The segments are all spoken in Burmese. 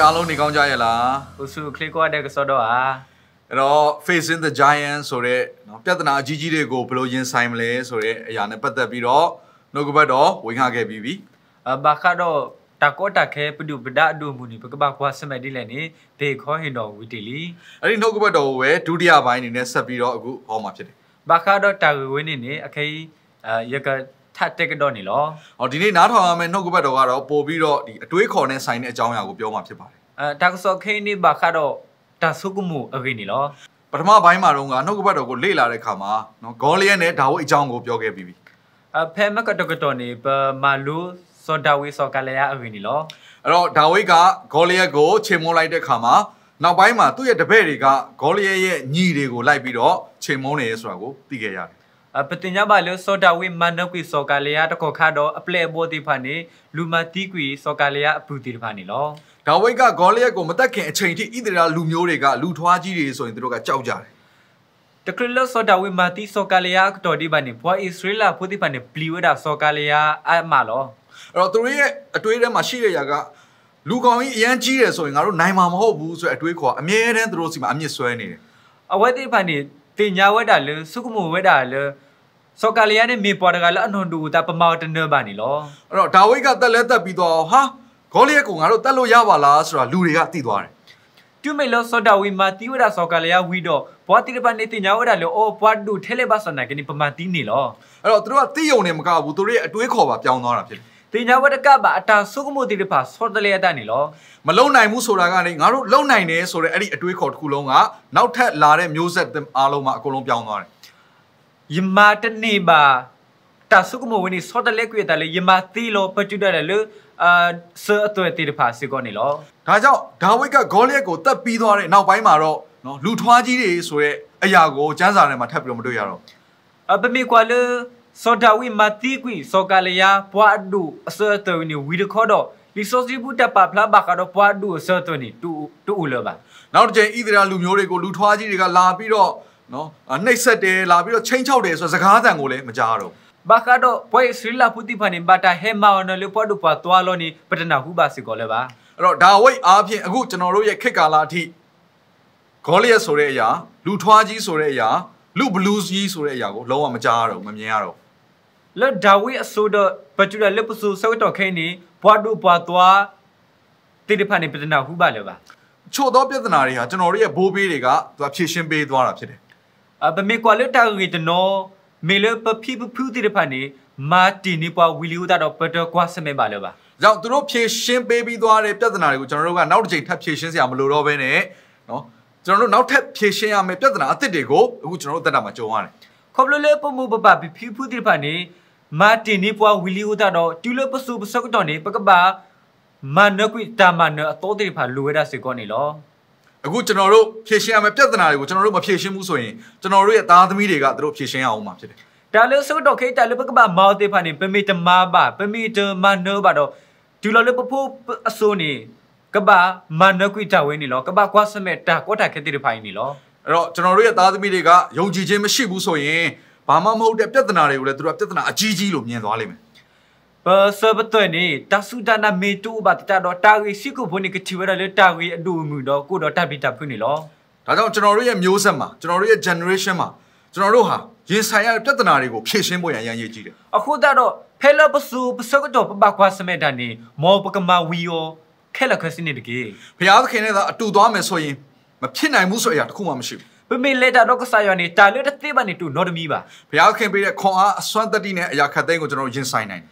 အားလုံးနေကောင်းကြရဲ့လား။ဦးစုခလီကွာတဲ့ကစောတော့ဟာ။အဲ့တော့ facing the giant ဆိုတဲ့နော်ပြဿနာအကြီးကြီးတွေကိုဘယ်လိုရင်ဆိုင်မလဲဆိုတဲ့အရာနဲ့ပတ်သက်ပြီး တော့နှုတ်ကပတ်တော်ဝင်ခခဲ့ပြီးပြီ။အဘခါတော့တကောတခဲပဒုပဒအဒုံမူနီပကပခွာစမက်ဒီလည်းနေဘေခေါ်ဟင်တော်ဝီတီလီအဲ့ဒီနှုတ်ကပတ်တော်ကိုပဲဒုတိယပိုင်းအနေနဲ့ဆက်ပြီးတော့အခုဟောမှာဖြစ်တယ်။ဘခါတော့တာဝေဝင်းနေနေအခဲရကထပ်တက်ကတော့နေလောဟောဒီနေ့နားထောင်ရမယ့်နှုတ်ကပတ်တော်ကတော့ပို့ပြီးတော့ဒီအတွေးခေါ်နဲ့ဆိုင်တဲ့အကြောင်းအရာကိုပြောမှာဖြစ်ပါတယ်အဲတက်ဆော့ခိနေဘာခါတော့တဆုကမှုအရင်နေလောပထမပိုင်းမှာတော့ကနှုတ်ကပတ်တော်ကိုလေ့လာတဲ့ခါမှာနော်ဂေါလျက်နဲ့ဒါဝိအကြောင်းကိုပြောခဲ့ပြီးပြီအဖဲမကတကတော်နေပမာလူစောဒါဝိစောကလယာအရင်နေလောအဲ့တော့ဒါဝိကဂေါလျက်ကိုချိန်မွန်းလိုက်တဲ့ခါမှာနောက်ပိုင်းမှာသူ့ရဲ့တပည့်တွေကဂေါလျက်ရဲ့ညီတွေကိုလိုက်ပြီးတော့ချိန်မုန်းနေရဆိုတာကိုသိခဲ့ရတယ်အပတင်ညပါလို့စောတာဝိမန်နကွီစောကလျာတခေါခါတော့အပလက်ဘောတိဖာနေလူမတိကွီစောကလျာအပူတိဖာနေလောဒါဝိတ်ကဂေါလျက်ကိုမတက်ခင်အချိန်ထိဣသရေလလူမျိုးတွေကလူထွားကြီးတွေဆိုရင်တို့ကကြောက်ကြတယ်တကရလစောတာဝိမတိစောကလျာတော်ဒီပါနေဘွာဣသရေလဖုတိဖာနေပလီဝဒစောကလျာအမလောအဲ့တော့သူတို့ရဲ့အတွေးထဲမှာရှိတဲ့ຢာကလူကောင်ကြီးအရန်ကြီးတယ်ဆိုရင်ငါတို့နိုင်မှာမဟုတ်ဘူးဆိုတဲ့အတွေးခေါ်အမြဲတမ်းသူတို့စီမှာအမြင့်ဆွဲနေတယ်အဝတ်တိဖာနေတင်ညာဝဲတာလေစုကမှုဝဲတာလေစောကလျာနဲ့မေပေါ်တကလည်းအနှွန်တူတာပမောတနေပါနေလောအဲ့တော့ဒါဝိတ်ကတက်လဲတက်ပြီးတော့ဟာဂေါလိယက်ကိုငါတို့တက်လို့ရပါလားဆိုတာလူတွေကသိသွားတယ်တူမေလောစောဒဝီမာတီဝရစောကလျာဝီတော့ဘွားတိရပနေတင်ညာဝဲတာလေအော်ဘွားတူထဲလေပါစနာကနေပမာတီနေလောအဲ့တော့သူတို့ကတိယုံနေမကဘူးသူတို့ရဲ့အတွေးခေါ်ပါပြောင်းသွားတာဖြစ်တယ်တင်ညာဝတကပါအတာစုကမှုတိတဖာဆော်တလေအတနေလောမလုံနိုင်ဘူးဆိုတာကလည်းငါတို့လုံနိုင်တယ်ဆိုတဲ့အဲ့ဒီအတွေးခေါ်တစ်ခုလုံးကနောက်ထပ်လာတဲ့မျိုးဆက်အားလုံးမှာအကုန်လုံးပြောင်းသွားတယ်ယမတနေပါတာစုကမဝင်းစောတလက်ကွေတလည်းယမသီလောပကျွတ်တယ်လို့အာဆအသွေတိတဖာစီကောနေလောဒါကြောင့်ဒါဝိတ်ကဂေါလိယက်ကိုတတ်ပြီးသွားတဲ့နောက်ပိုင်းမှာတော့နော်လူထွားကြီးတွေဆိုတဲ့အရာကိုကျမ်းစာထဲမှာထပ်ပြီးတော့မတွေ့ရတော့အပမေကွာလို့စောဒဝိမတိကွီစောကလျာပွားဒူအစောတဝိနီဝီဒခေါ်တော့လီဆိုစီဘူးတပဖလာဘခါတော့ပွားဒူအစောတဝိနီတူတူလောပါနောက်တစ်ချိန်ဣသရေလလူမျိုးတွေကိုလူထွားကြီးတွေကလာပြီးတော့နော်နှိပ်စက်တယ်လာပြီးတော့ချိန်ချောက်တယ်ဆိုတော့စကားသံကိုလည်းမကြားတော့ဘာခါတော့ပွဲစရီလာပူတီဖာနေဘာတာဟဲမာနော်လေပွားဒူပွားတွာလောနီပတနာဟုပါစီကောလည်းပါအဲ့တော့ဒါဝိတ်အားဖြင့်အခုကျွန်တော်တို့ရဲ့ခေတ်ကာလအထိဂေါလိယက်ဆိုတဲ့အရာလူထွားကြီးဆိုတဲ့အရာလူဘလူးကြီးဆိုတဲ့အရာကိုလုံးဝမကြားရတော့မမြင်ရတော့လဒါဝိအစိုးဒပကျူလာလက်ပစုဆောက်တော်ခဲနေဘွားတို့ဘွားသွားတိတိဖတ်နေပြဿနာဟုပါလေပါချို့သောပြဿနာတွေဟာကျွန်တော်တို့ရဲ့ဘိုးဘေးတွေကသူဖြည့်ရှင်းပေးသွားတာဖြစ်တယ်အပမေကွာလက်တာရီတနောမေလပဖိပဖူတိတိဖတ်နေမာတီနီပွားဝီလီဟူတာတော့ပတော်ကွာစမဲပါလေပါကြောင့်သူတို့ဖြည့်ရှင်းပေးပြီးသွားတဲ့ပြဿနာတွေကိုကျွန်တော်တို့ကနောက်တစ်ချိန်ထပ်ဖြည့်ရှင်းစရာမလိုတော့ဘဲနဲ့နော်ကျွန်တော်တို့နောက်ထပ်ဖြည့်ရှင်းရမယ့်ပြဿနာအသစ်တွေကိုအခုကျွန်တော်တို့တက်တာမှာကြုံရတယ်ခေါပလိုလေပမှုပပပဖြူဖူတိဖတ်နေမာတင်နီပွားဝီလီဟိုတာတော့တူလပစုပစကတော့နေပကပါမနကွိတာမနအတော်တိဖာလိုဝဲတာစေကောနေလောအခုကျွန်တော်တို့ဖြည့်ရှင်းရမယ့်ပြဿနာတွေကိုကျွန်တော်တို့မဖြည့်ရှင်းဘူးဆိုရင်ကျွန်တော်တို့ရဲ့သားသမီးတွေကတို့ဖြည့်ရှင်းရအောင်မှာဖြစ်တယ်တာလဆုတော့ခေတာလပကပါမောတိဖာနေပမေတမပါပမေတမနောပါတော့တူလလပဖို့အစိုးနေကပါမနကွိတာဝဲနေလောကပါကွာစမဲ့တာကွာတာခေတိဖိုင်နေလောအဲ့တော့ကျွန်တော်တို့ရဲ့သားသမီးတွေကယုံကြည်ခြင်းမရှိဘူးဆိုရင်ဘာမှမဟုတ်တဲ့ပြဿနာတွေကိုလည်းသူတို့ကပြဿနာအကြီးကြီးလို့မြင်သွားလိမ့်မယ်ဘဆဘတွနေတဆူတနာမေတူဘတ်တာတော့တာရီစီကိုဘုန်ကတီဝရလေတာရီအတူမူတော့ကိုတော့တပ်ပြီးတပ်ဖွင့်နေလောဒါကြောင့်ကျွန်တော်တို့ရဲ့မျိုးဆက်မှာကျွန်တော်တို့ရဲ့ generation မှာကျွန်တော်တို့ဟာရင်ဆိုင်ရတဲ့ပြဿနာတွေကိုဖြေရှင်းဖို့ရန်ရန်ရည်ကြီးတယ်အခုတော့ဖဲလပဆူပစကတော့ပပကွာစမဲ့တန်နေမောပကမာဝီယောခဲလခစနေတကေဘုရားသခင်နဲ့သာအတူသွားမယ်ဆိုရင်မဖြစ်နိုင်ဘူးဆိုအရာတစ်ခုမှမရှိဘူးပမေလက်တာတော့ကစားရနေတာလွတ်တဲ့သေးပါနေတူနော်တမီပါဘုရားခင်ပေးတဲ့ခွန်အားအစွမ်းတတိနဲ့အရာခတ်သိမ်းကိုကျွန်တော်ရင်ဆိုင်နိုင်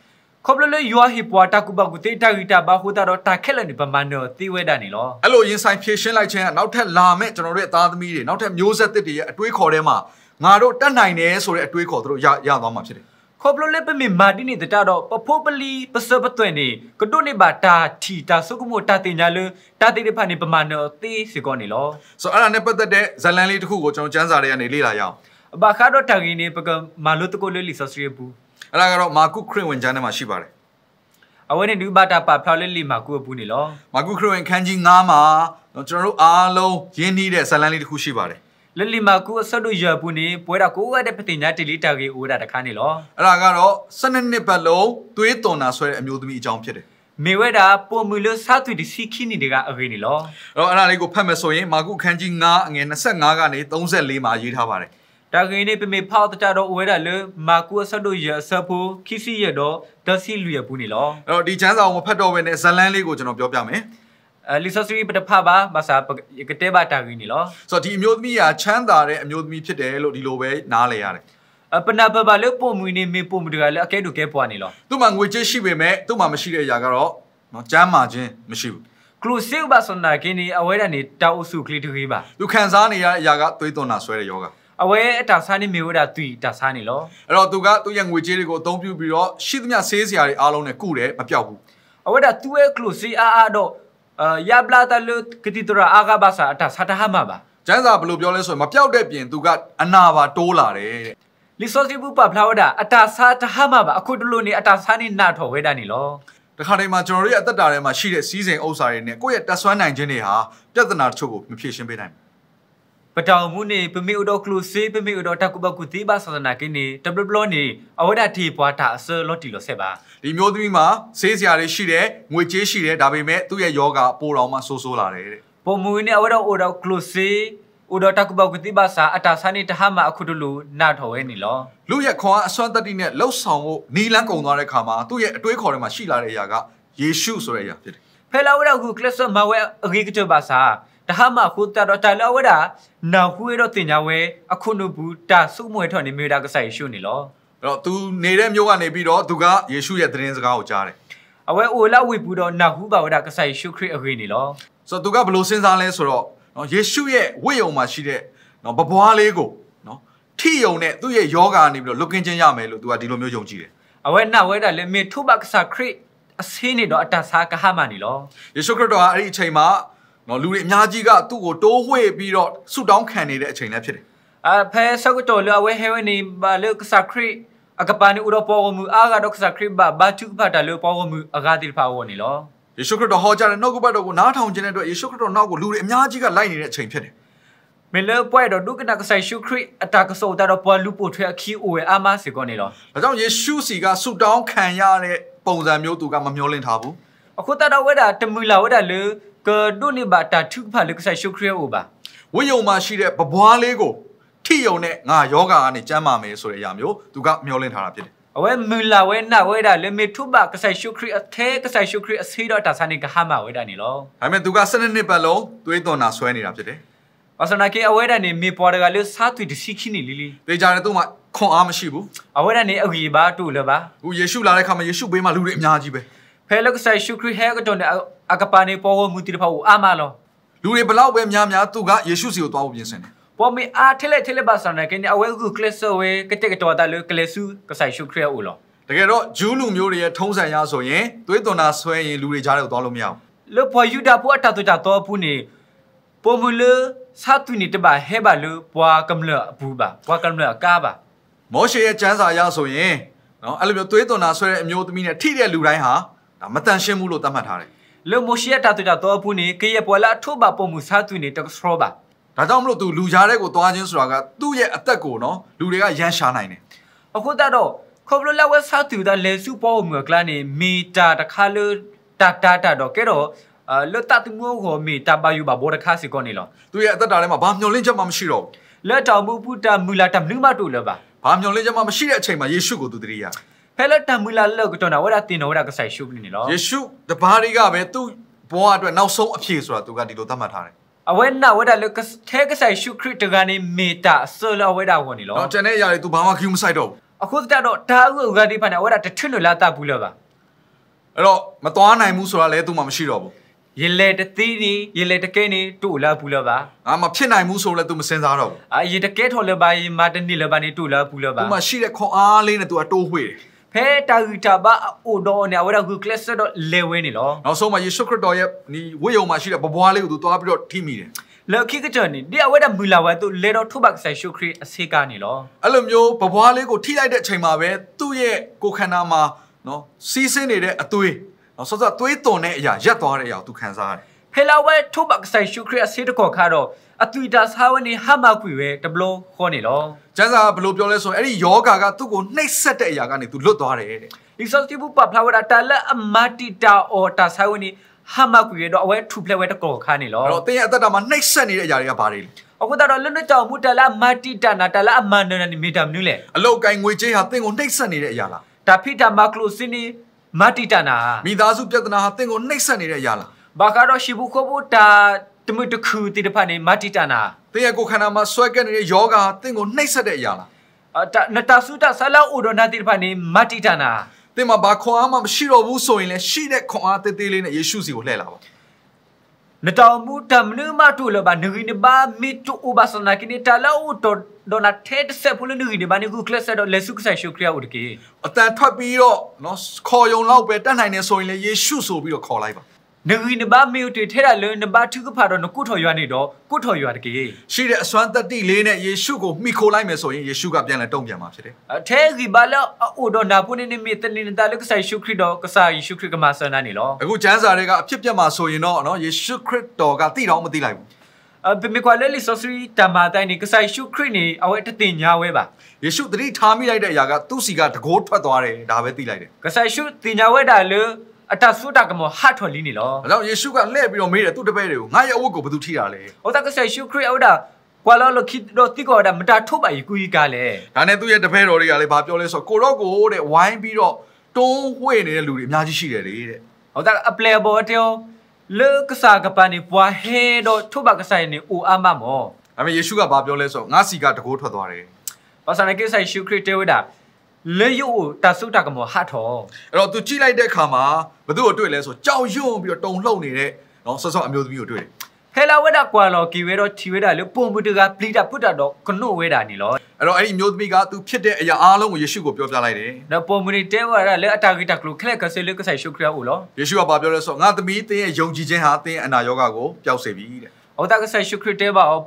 ခေါပလလေယွာဟီပွာတာကူဘကူတေတာဂီတာဘာဟူတာတော့တာခက်လနေပမန်တော့တီဝဲတာနေလောအဲ့လိုရင်ဆိုင်ဖြည့်ရှင်းလိုက်ခြင်းကနောက်ထပ်လာမဲ့ကျွန်တော်တို့ရဲ့သားသမီးတွေနောက်ထပ်မျိုးဆက်သစ်တွေရဲ့အတွေးခေါ်ထဲမှာငါတို့တတ်နိုင်တယ်ဆိုတဲ့အတွေးခေါ်တို့ရရသွားမှာဖြစ်တယ်ခေါပလိုလက်ပမေမာတိနေတတတော့ပဖိုးပလီပစပသွင်နေကတုနေပါတာထီတာစုကမှုတာတင်ကြလတာတိတဖာနေပမာနောသေးစကောနေလောဆိုတော့အဲ့ဒါနဲ့ပတ်သက်တဲ့ဇလန်လေးတစ်ခုကိုကျွန်တော်စမ်းစာတွေကနေလေ့လာရအောင်အဘခါတော့တန်ကြီးနေပကမာလုတကိုလေးလီဆစရဘူးအဲ့ဒါကတော့မာကုခရစ်ဝင်ကျမ်းထဲမှာရှိပါတယ်အဝဲနဲ့နူပါတာပါဖျောက်လက်လီမာကုအပူးနေလောမာကုခရစ်ဝင်ခန်းကြီး9မှာကျွန်တော်တို့အားလုံးရင်းနှီးတဲ့ဇလန်လေးတစ်ခုရှိပါတယ်လလီမာကူအဆက်တို့ရပူနေပွဲတာကိုကတဲ့ပတင်ညာတလီတာကေအိုးတာတခါနေလောအဲ့ဒါကတော့12နှစ်ပတ်လုံးသွေးသွန်တာဆွဲတဲ့အမျိုးသမီးအကြောင်းဖြစ်တယ်မေဝဲတာပုံမူလို့စာသွေးဒီစီခင်းနေတကအခေနေလောအဲ့တော့အဲ့ဒါလေးကိုဖတ်မယ်ဆိုရင်မာကူခန်းကြီး9အငယ်25ကနေ34မှာရေးထားပါတယ်တာဂင်းနေပမေဖောက်တကြတော့ဝဲတာလေမာကူအဆက်တို့ရဆဖူခိစီရတော့ဒစီလူရပူနေလောအဲ့တော့ဒီချမ်းစာကိုမဖတ်တော့ဘဲနဲ့ဇလန်းလေးကိုကျွန်တော်ပြောပြမယ်လီဆိုစရီပတဖပါမစာကတဲ့ပါတာကင်းနီလောဆိုတော့ဒီအမျိုးသမီးကချမ်းသာတဲ့အမျိုးသမီးဖြစ်တယ်လို့ဒီလိုပဲနားလည်ရတယ်အပနာပပလို့ပုံမူနေမေပုံမူတကလည်းအကဲတို့ကဲပွားနေလောသူ့မှာငွေကြေးရှိပေမဲ့သူ့မှာမရှိတဲ့အရာကတော့နော်ကြမ်းမာခြင်းမရှိဘူးကလုစေဘာဆွန်နာကင်းနီအဝဲတန်နေတောက်အစုကလေးတခေးပါသူခံစားနေရတဲ့အရာကသွေးသွန်တာဆွဲတဲ့ယောဂအဝဲအတာစားနေမေဝဒသူတာစားနေလောအဲ့တော့သူကသူ့ရဲ့ငွေကြေးတွေကိုအသုံးပြုပြီးတော့ရှိသမျှဆေးစရာတွေအားလုံးနဲ့ကုတယ်မပြောက်ဘူးအဝဲတာသူ့ရဲ့ကလုစေအားအားတော့အာယပလာတလုကတိတရာအာဂဘာစာအတဆတဟမပါကျန်းစာဘယ်လိုပြောလဲဆိုရင်မပြောက်တဲ့ပြင်သူကအနာပါတိုးလာတယ်တဲ့လီဆိုစီဘူပါဖလာဝဒအတဆာတဟမပါအခုတလို့နေအတဆာနေနာထော်ဝဲတာနေလောတခါတိုင်းမှာကျွန်တော်တို့ရဲ့အသက်တာထဲမှာရှိတဲ့စီးစိမ်ဥစ္စာတွေနဲ့ကိုယ့်ရဲ့တက်ဆွမ်းနိုင်ခြင်းတွေဟာပြဿနာတချို့ကိုမဖြေရှင်းပေးနိုင်ဘူးပတောင်မှုနေပမေဥတော်ကလူစေပမေဥတော်တကုပကုတိပါဆန္ဒနာကိနေတဘလဘလနေအဝဒထေပွားတာအစလော်တီလောဆက်ပါဒီမျိုးသမီးမှာဆေးစရာတွေရှိတယ်ငွေကြေးရှိတယ်ဒါပေမဲ့သူ့ရဲ့ယောဂပိုတော်မှဆိုးဆိုးလာတယ်တဲ့ပုံမူနေအဝဒဥတော်ကလူစေဥဒတကဘကတိဘာသာအတာစနိတဟမအခုတလူနာထော်ဝဲနေလောလူရဲ့ခေါ်အစွမ်းတတိနဲ့လှုပ်ဆောင်ဖို့နီလန်းကုံသွားတဲ့ခါမှာသူ့ရဲ့အတွေးခေါ်ထဲမှာရှိလာတဲ့အရာကယေရှုဆိုတဲ့အရာဖြစ်တယ်ဖဲလာဝရခုကလစ်ဆမဝဲအဂိကတဘာသာတဟမခုတတော်တိုင်လောဝဒနောက်ခုရတော့တင်ညာဝဲအခုနုဘူးတဆုမွေထော်နေမိတာကဆိုင်ရှုနေလောအဲ့တော့ तू နေတဲ့မြို့ကနေပြီးတော့သူကယေရှုရဲ့သတင်းစကားကိုကြားတယ်အဝဲအိုလာဝိပူတော့နောက်ခုပါဝဒကဆိုင်ရှုခရစ်အခေနေလောဆိုတော့ तू ကဘလို့စဉ်းစားလဲဆိုတော့နော်ယေရှုရဲ့ဝိယုံမှာရှိတဲ့နော်ဘပွားလေးကိုနော်ထိယုံနဲ့သူ့ရဲ့ယောဂာနေပြီးတော့လုကင်းချင်းရမယ်လို့ तू ကဒီလိုမျိုးယုံကြည်တယ်အဝဲနောက်ဝဲတာလေမေထုဘကဆာခရစ်အစင်းနေတော့အတဆာကဟမနီလောယေရှုခရစ်တော်ကအဲ့ဒီအချိန်မှာနော်လူတွေအများကြီးကသူ့ကိုတိုးဝှေ့ပြီးတော့ဆူတောင်းခံနေတဲ့အချိန်လည်းဖြစ်တယ်။အဖဲဆောက်တော်လောဝဲဟဲဝနေဘာလုကစခရစ်အကပန်နီဥရပေါ်ကမူအာဂါဒုကစခရစ်ဘာဘာတုဘာတလောပေါ်ကမူအဂါတိဖာဝနေလောယေရှုခရစ်တော်ဟောကြားတဲ့နှုတ်ကပတ်တော်ကိုနားထောင်ခြင်းတဲ့အတွက်ယေရှုခရစ်တော်နောက်ကိုလူတွေအများကြီးကလိုက်နေတဲ့အချိန်ဖြစ်တယ်။မလဲပွဲတော်ဒုက္ခနာကဆိုင်ရှုခရစ်အတာကဆောတာတော့ပေါ်လူပိုထွေအခီအိုဝဲအာမစေကောနေလော။ဒါကြောင့်ယေရှုစီကဆူတောင်းခံရတဲ့ပုံစံမျိုးသူကမမျှော်လင့်ထားဘူး။အခုတတော်ဝဲတာတမူလာဝဲတာလေကဒုနိဘာတာထုဖာလေကဆိုင်ရှုခရဲဦးပါဝိယုံမှာရှိတဲ့ဘဘွားလေးကိုထိယုံနဲ့ငါယောဂါကနေကျမ်းမာမယ်ဆိုတဲ့အရာမျိုးသူကမျှော်လင့်ထားတာဖြစ်တယ်အဝဲမူလာဝဲနာဝဲတာလေမေထုဘကဆိုင်ရှုခရီအသေးကဆိုင်ရှုခရီအစီတော့တာဆန်နေကဟာမဝဲတာနေလောဒါပေမဲ့သူက7နှစ်ပတ်လုံးသွေးသွန်တာဆွဲနေတာဖြစ်တယ်အစနာကေအဝဲတာနေမေပေါ်တကလေစာသွေးတရှိခိနေလီလီတေချာတဲ့သူမှခွန်အားမရှိဘူးအဝဲတာနေအဂီဘာတူလပါဟိုယေရှုလာတဲ့ခါမှာယေရှုဘေးမှာလူတွေအများကြီးပဲဖဲလကဆိုင်ရှုခရစ်ဟဲကတော်နဲ့အကပါနေပေါ်ကိုငူတီတဖောက်အာမလောလူတွေဘလောက်ပဲများများသူကယေရှုစီကိုသွားဖို့ပြင်ဆင်တယ်ပေါ်မေအားထလက်ထလက်ပါဆန်နေကနေအဝဲကူကလစ်ဆိုဝဲကတဲ့ကတော်တာလေကလစ်စုကဆိုင်ရှုခရစ်အိုလောတကယ်တော့ဂျူးလူမျိုးတွေရဲ့ထုံးစံရဆိုရင်သွေးသွန်တာဆွဲရင်လူတွေကြားတော့သွားလို့မရဘူးလေပေါ်ယူဒာပေါ်အတတတော်ပူနေပေါ်မူလေစာတူနေတပါဟဲပါလေပွာကမလအပူပါပွာကမလအကားပါမောရှေရဲ့ကျမ်းစာရဆိုရင်နော်အဲ့လိုမျိုးသွေးသွန်တာဆွဲတဲ့အမျိုးသမီးနဲ့ထိတဲ့လူတိုင်းဟာဒါမတန်ရှင်းဘူးလို့သတ်မှတ်ထားတယ်လောမိုရှိယတာတူတာတော့ဘူးနေကရဲ့ပေါ်လာထုတ်ပါပုံမှုစားသူနေတက်စရောပါဒါကြောင့်မလို့သူလူကြားတဲ့ကိုသွားခြင်းဆိုတာကသူ့ရဲ့အသက်ကိုနော်လူတွေကရန်ရှာနိုင်တယ်အခုတတော့ခေါပလလဝဆာတူတာလေစုပေါ်မှုကလာနေမီတာတခါလို့တာတာတာတော့ကဲတော့အလတ်တူမျိုးကိုမီတာပါယူပါဘောတခါစီကောနေလောသူရဲ့အသက်တာထဲမှာဘာမျောလင့်ချက်မှမရှိတော့ဘူးလက်တော်မူပူတာမူလာတမလူမတူလောပါဘာမျောလင့်ချက်မှမရှိတဲ့အချိန်မှာယေရှုကိုသူတရိယာဖဲလက်တမ်မူလာလောက်ကတော့နာဝရတင်တော်ဝရကဆိုင်ရှုပ်နေလောယေရှုတပါးတွေကပဲသူ့ဘဝအတွက်နောက်ဆုံးအဖြေဆိုတာသူကဒီလိုသတ်မှတ်ထားတယ်အဝဲနာဝဲတာလကထဲကဆိုင်ရှုခရစ်တကနေမေတာဆိုလဝဲတာဝင်နေလောတော့တနေ့ရတယ် तू ဘာမှခူးမဆိုင်တော့ဘူးအခုတက်တော့ဒါဥဥကတိဖာနာဝဲတာတထွတ်လို့လာတဘူးလောပါအဲ့တော့မသွားနိုင်ဘူးဆိုတာလဲ तू မှမရှိတော့ဘူးရင်လေတသီးနေရင်လေတကဲနေတူလာဘူးလောပါငါမဖြစ်နိုင်ဘူးဆိုလဲ तू မစင်စားတော့ဘူးအာရင်တကဲထော်လပါရင်မာတနစ်လပါနေတူလာဘူးလောပါ तू မှရှိတဲ့ခွန်အားလေးနဲ့ तू အတိုးဝှေ့တယ်ဟဲတာဂီတာဘာအိုဒေါ်နေအဝရဂူကလစ်စတော့လေဝဲနေလောနောက်ဆုံးမှာယေရှုခရစ်တော်ရဲ့ဒီဝိယုံမှာရှိတဲ့ဘဘွားလေးကိုသူသွားပြီးတော့ထိမိတယ်လောက်ခိကကြနေဒီအဝဲတမူလာဝဲသူလေတော့ထုတ်ပါဆိုင်ရှုခရစ်အစေကနေလောအဲ့လိုမျိုးဘဘွားလေးကိုထိလိုက်တဲ့အချိန်မှာပဲသူ့ရဲ့ကိုခန္ဓာမှာနော်စီးဆင်းနေတဲ့အသွေးနော်ဆော့ဆော့သွေးသွန်တဲ့အရာရက်သွားတဲ့အရာသူခံစားရတယ်ဖဲလာဝဲထုတ်ပါဆိုင်ရှုခရစ်အစေတခေါ်ခါတော့အသွေးဒါစားဝဲနေဟာမကွေပဲတဘလုံးခေါ်နေလောကျန်းစာကဘယ်လိုပြောလဲဆိုရင်အဲ့ဒီယောဂါကသူ့ကိုနှိပ်စက်တဲ့အရာကနေသူလွတ်သွားတယ်တဲ့ exhaustible pa flower ta la amatita or ta sawini ဟာမကွေတော့အဝဲထူဖလက်ဝဲတကောခါနေလောအဲ့တော့တင်းရဲ့အသက်တာမှာနှိပ်စက်နေတဲ့အရာတွေကဘာတွေလဲအခုတော့လွတ်လွတ်ကြောင်မူတလာမတီတနာတလာအမန္တနနီမီတာမြူးလေအလုတ်ကိုင်ငွေကြေးဟာတင်းကိုနှိပ်စက်နေတဲ့အရာလားတာဖိတာမကလိုစင်းနီမတီတနာမိသားစုပြဿနာဟာတင်းကိုနှိပ်စက်နေတဲ့အရာလားဘာကတော့ရှိဘူးခဘူတာတမှုတစ်ခုတိတဖတ်နေမတိတနာသင်ရဲ့ကိုယ်ခန္ဓာမှာဆွဲကပ်နေတဲ့ယောဂါသင်ကိုနှိပ်စက်တဲ့အရာလားအတနတဆုတဆလာဥဒနာတိတဖတ်နေမတိတနာသင်မှာဘာခွန်အားမှမရှိတော့ဘူးဆိုရင်လည်းရှိတဲ့ခွန်အားသေးသေးလေးနဲ့ယေရှုစီကိုလှည့်လာပါနတောင်မူတမနမတူလဘနဂိနဘာမီတူဥပစနာကိနတလာဥတဒေါ်နာထက်ဆက်ဖူလနဂိနဘာနဂုကလဆက်တော့လေဆုကဆိုင်ရှုခရယုတ်ကေအတန်ထွက်ပြီးတော့နော်ခေါ်ယုံလောက်ပဲတတ်နိုင်နေဆိုရင်လေယေရှုဆိုပြီးတော့ခေါ်လိုက်ပါနဂီနဘာမေုတ်တွေထဲတာလွန်းနဘာထုကဖာတော့နကုထော်ရွာနေတော့ကုထော်ရွာတကေရှိတဲ့အစွမ်းတတိလေးနဲ့ယေရှုကိုမှီခိုလိုက်မယ်ဆိုရင်ယေရှုကပြန်လဲတုံ့ပြန်မှာဖြစ်တယ်အထဲကဘာလို့အိုတော့နာပုန်နေမီတနေနတာလုကဆိုင်ရှုခရစ်တော်ကစားယေရှုခရစ်ကမှာဆန္ဒနေလောအခုကျမ်းစာတွေကအဖြစ်ပြက်မှာဆိုရင်တော့နော်ယေရှုခရစ်တော်ကတိတော်မသိလိုက်ဘူးအပေမေကွာလဲလီဆိုစရီတမတိုင်းနေကဆိုင်ရှုခရစ်နေအဝဲတတင်ညာဝဲပါယေရှုတတိထားမိလိုက်တဲ့အရာကသူ့စီကတကိုးထွက်သွားတယ်ဒါပဲသိလိုက်တယ်ကဆိုင်ရှုတင်ညာဝဲတာလို့အတဆုတာကမဟာထွက်လင်းနေလော။ဒါကြောင့်ယေရှုကလှည့်ပြီးတော့မေးတယ်သူ့တပည့်တွေကိုငါရဲ့အဝတ်ကိုဘယ်သူထိတာလဲ။ဟောတာကဆရာယေရှုခရစ်အော်တာကွာလောလခိတော့တိကောတာမတာထုတ်ပါကြီးကူကြီးကလည်း။ဒါနဲ့သူ့ရဲ့တပည့်တော်တွေကလည်းဘာပြောလဲဆိုတော့ကိုရော့ကိုတဲ့ဝိုင်းပြီးတော့တွန်းဝှေ့နေတဲ့လူတွေအများကြီးရှိတယ်လေတဲ့။ဟောတာအပလေဘော်တေလေကစားကပန်နေပွားဟဲတော့ထုတ်ပါကဆိုင်နေအိုအမမော။ဒါပေမဲ့ယေရှုကဘာပြောလဲဆိုတော့ငါစီကတကိုးထွက်သွားတယ်။ဘာသာနဲ့ကိဆိုင်ယေရှုခရစ်တေဝတာလေယုတ်တာဆုတာကမောဟာထောအဲ့တော့ तू ကြည့်လိုက်တဲ့အခါမှာဘသူ့ကိုတွေ့လဲဆိုကြောင်ရွံ့ပြီးတော့တုံလှုပ်နေတဲ့နော်ဆော့ဆော့အမျိုးသမီးကိုတွေ့တယ်ဟဲလာဝဲတာကွာလောကီဝဲတော့ချီဝဲတာလေပုံမူတကပလီတာဖွတ်တာတော့ကနို့ဝဲတာနေလောအဲ့တော့အဲ့ဒီမျိုးသမီးက तू ဖြစ်တဲ့အရာအားလုံးကိုယေရှုကိုပြောပြလိုက်တယ်နော်ပုံမူနေတဲဝါရလေအတာဂီတာကလုခလက်ကဆဲလေကဆိုင်ရှုခရအိုလောယေရှုကဘာပြောလဲဆိုငါသမီးတင်းရဲ့ယုံကြည်ခြင်းဟာတင်းရဲ့အနာရောဂါကိုပျောက်စေပြီတဲ့အော်တာကဆိုင်ရှုခရတဲပါအော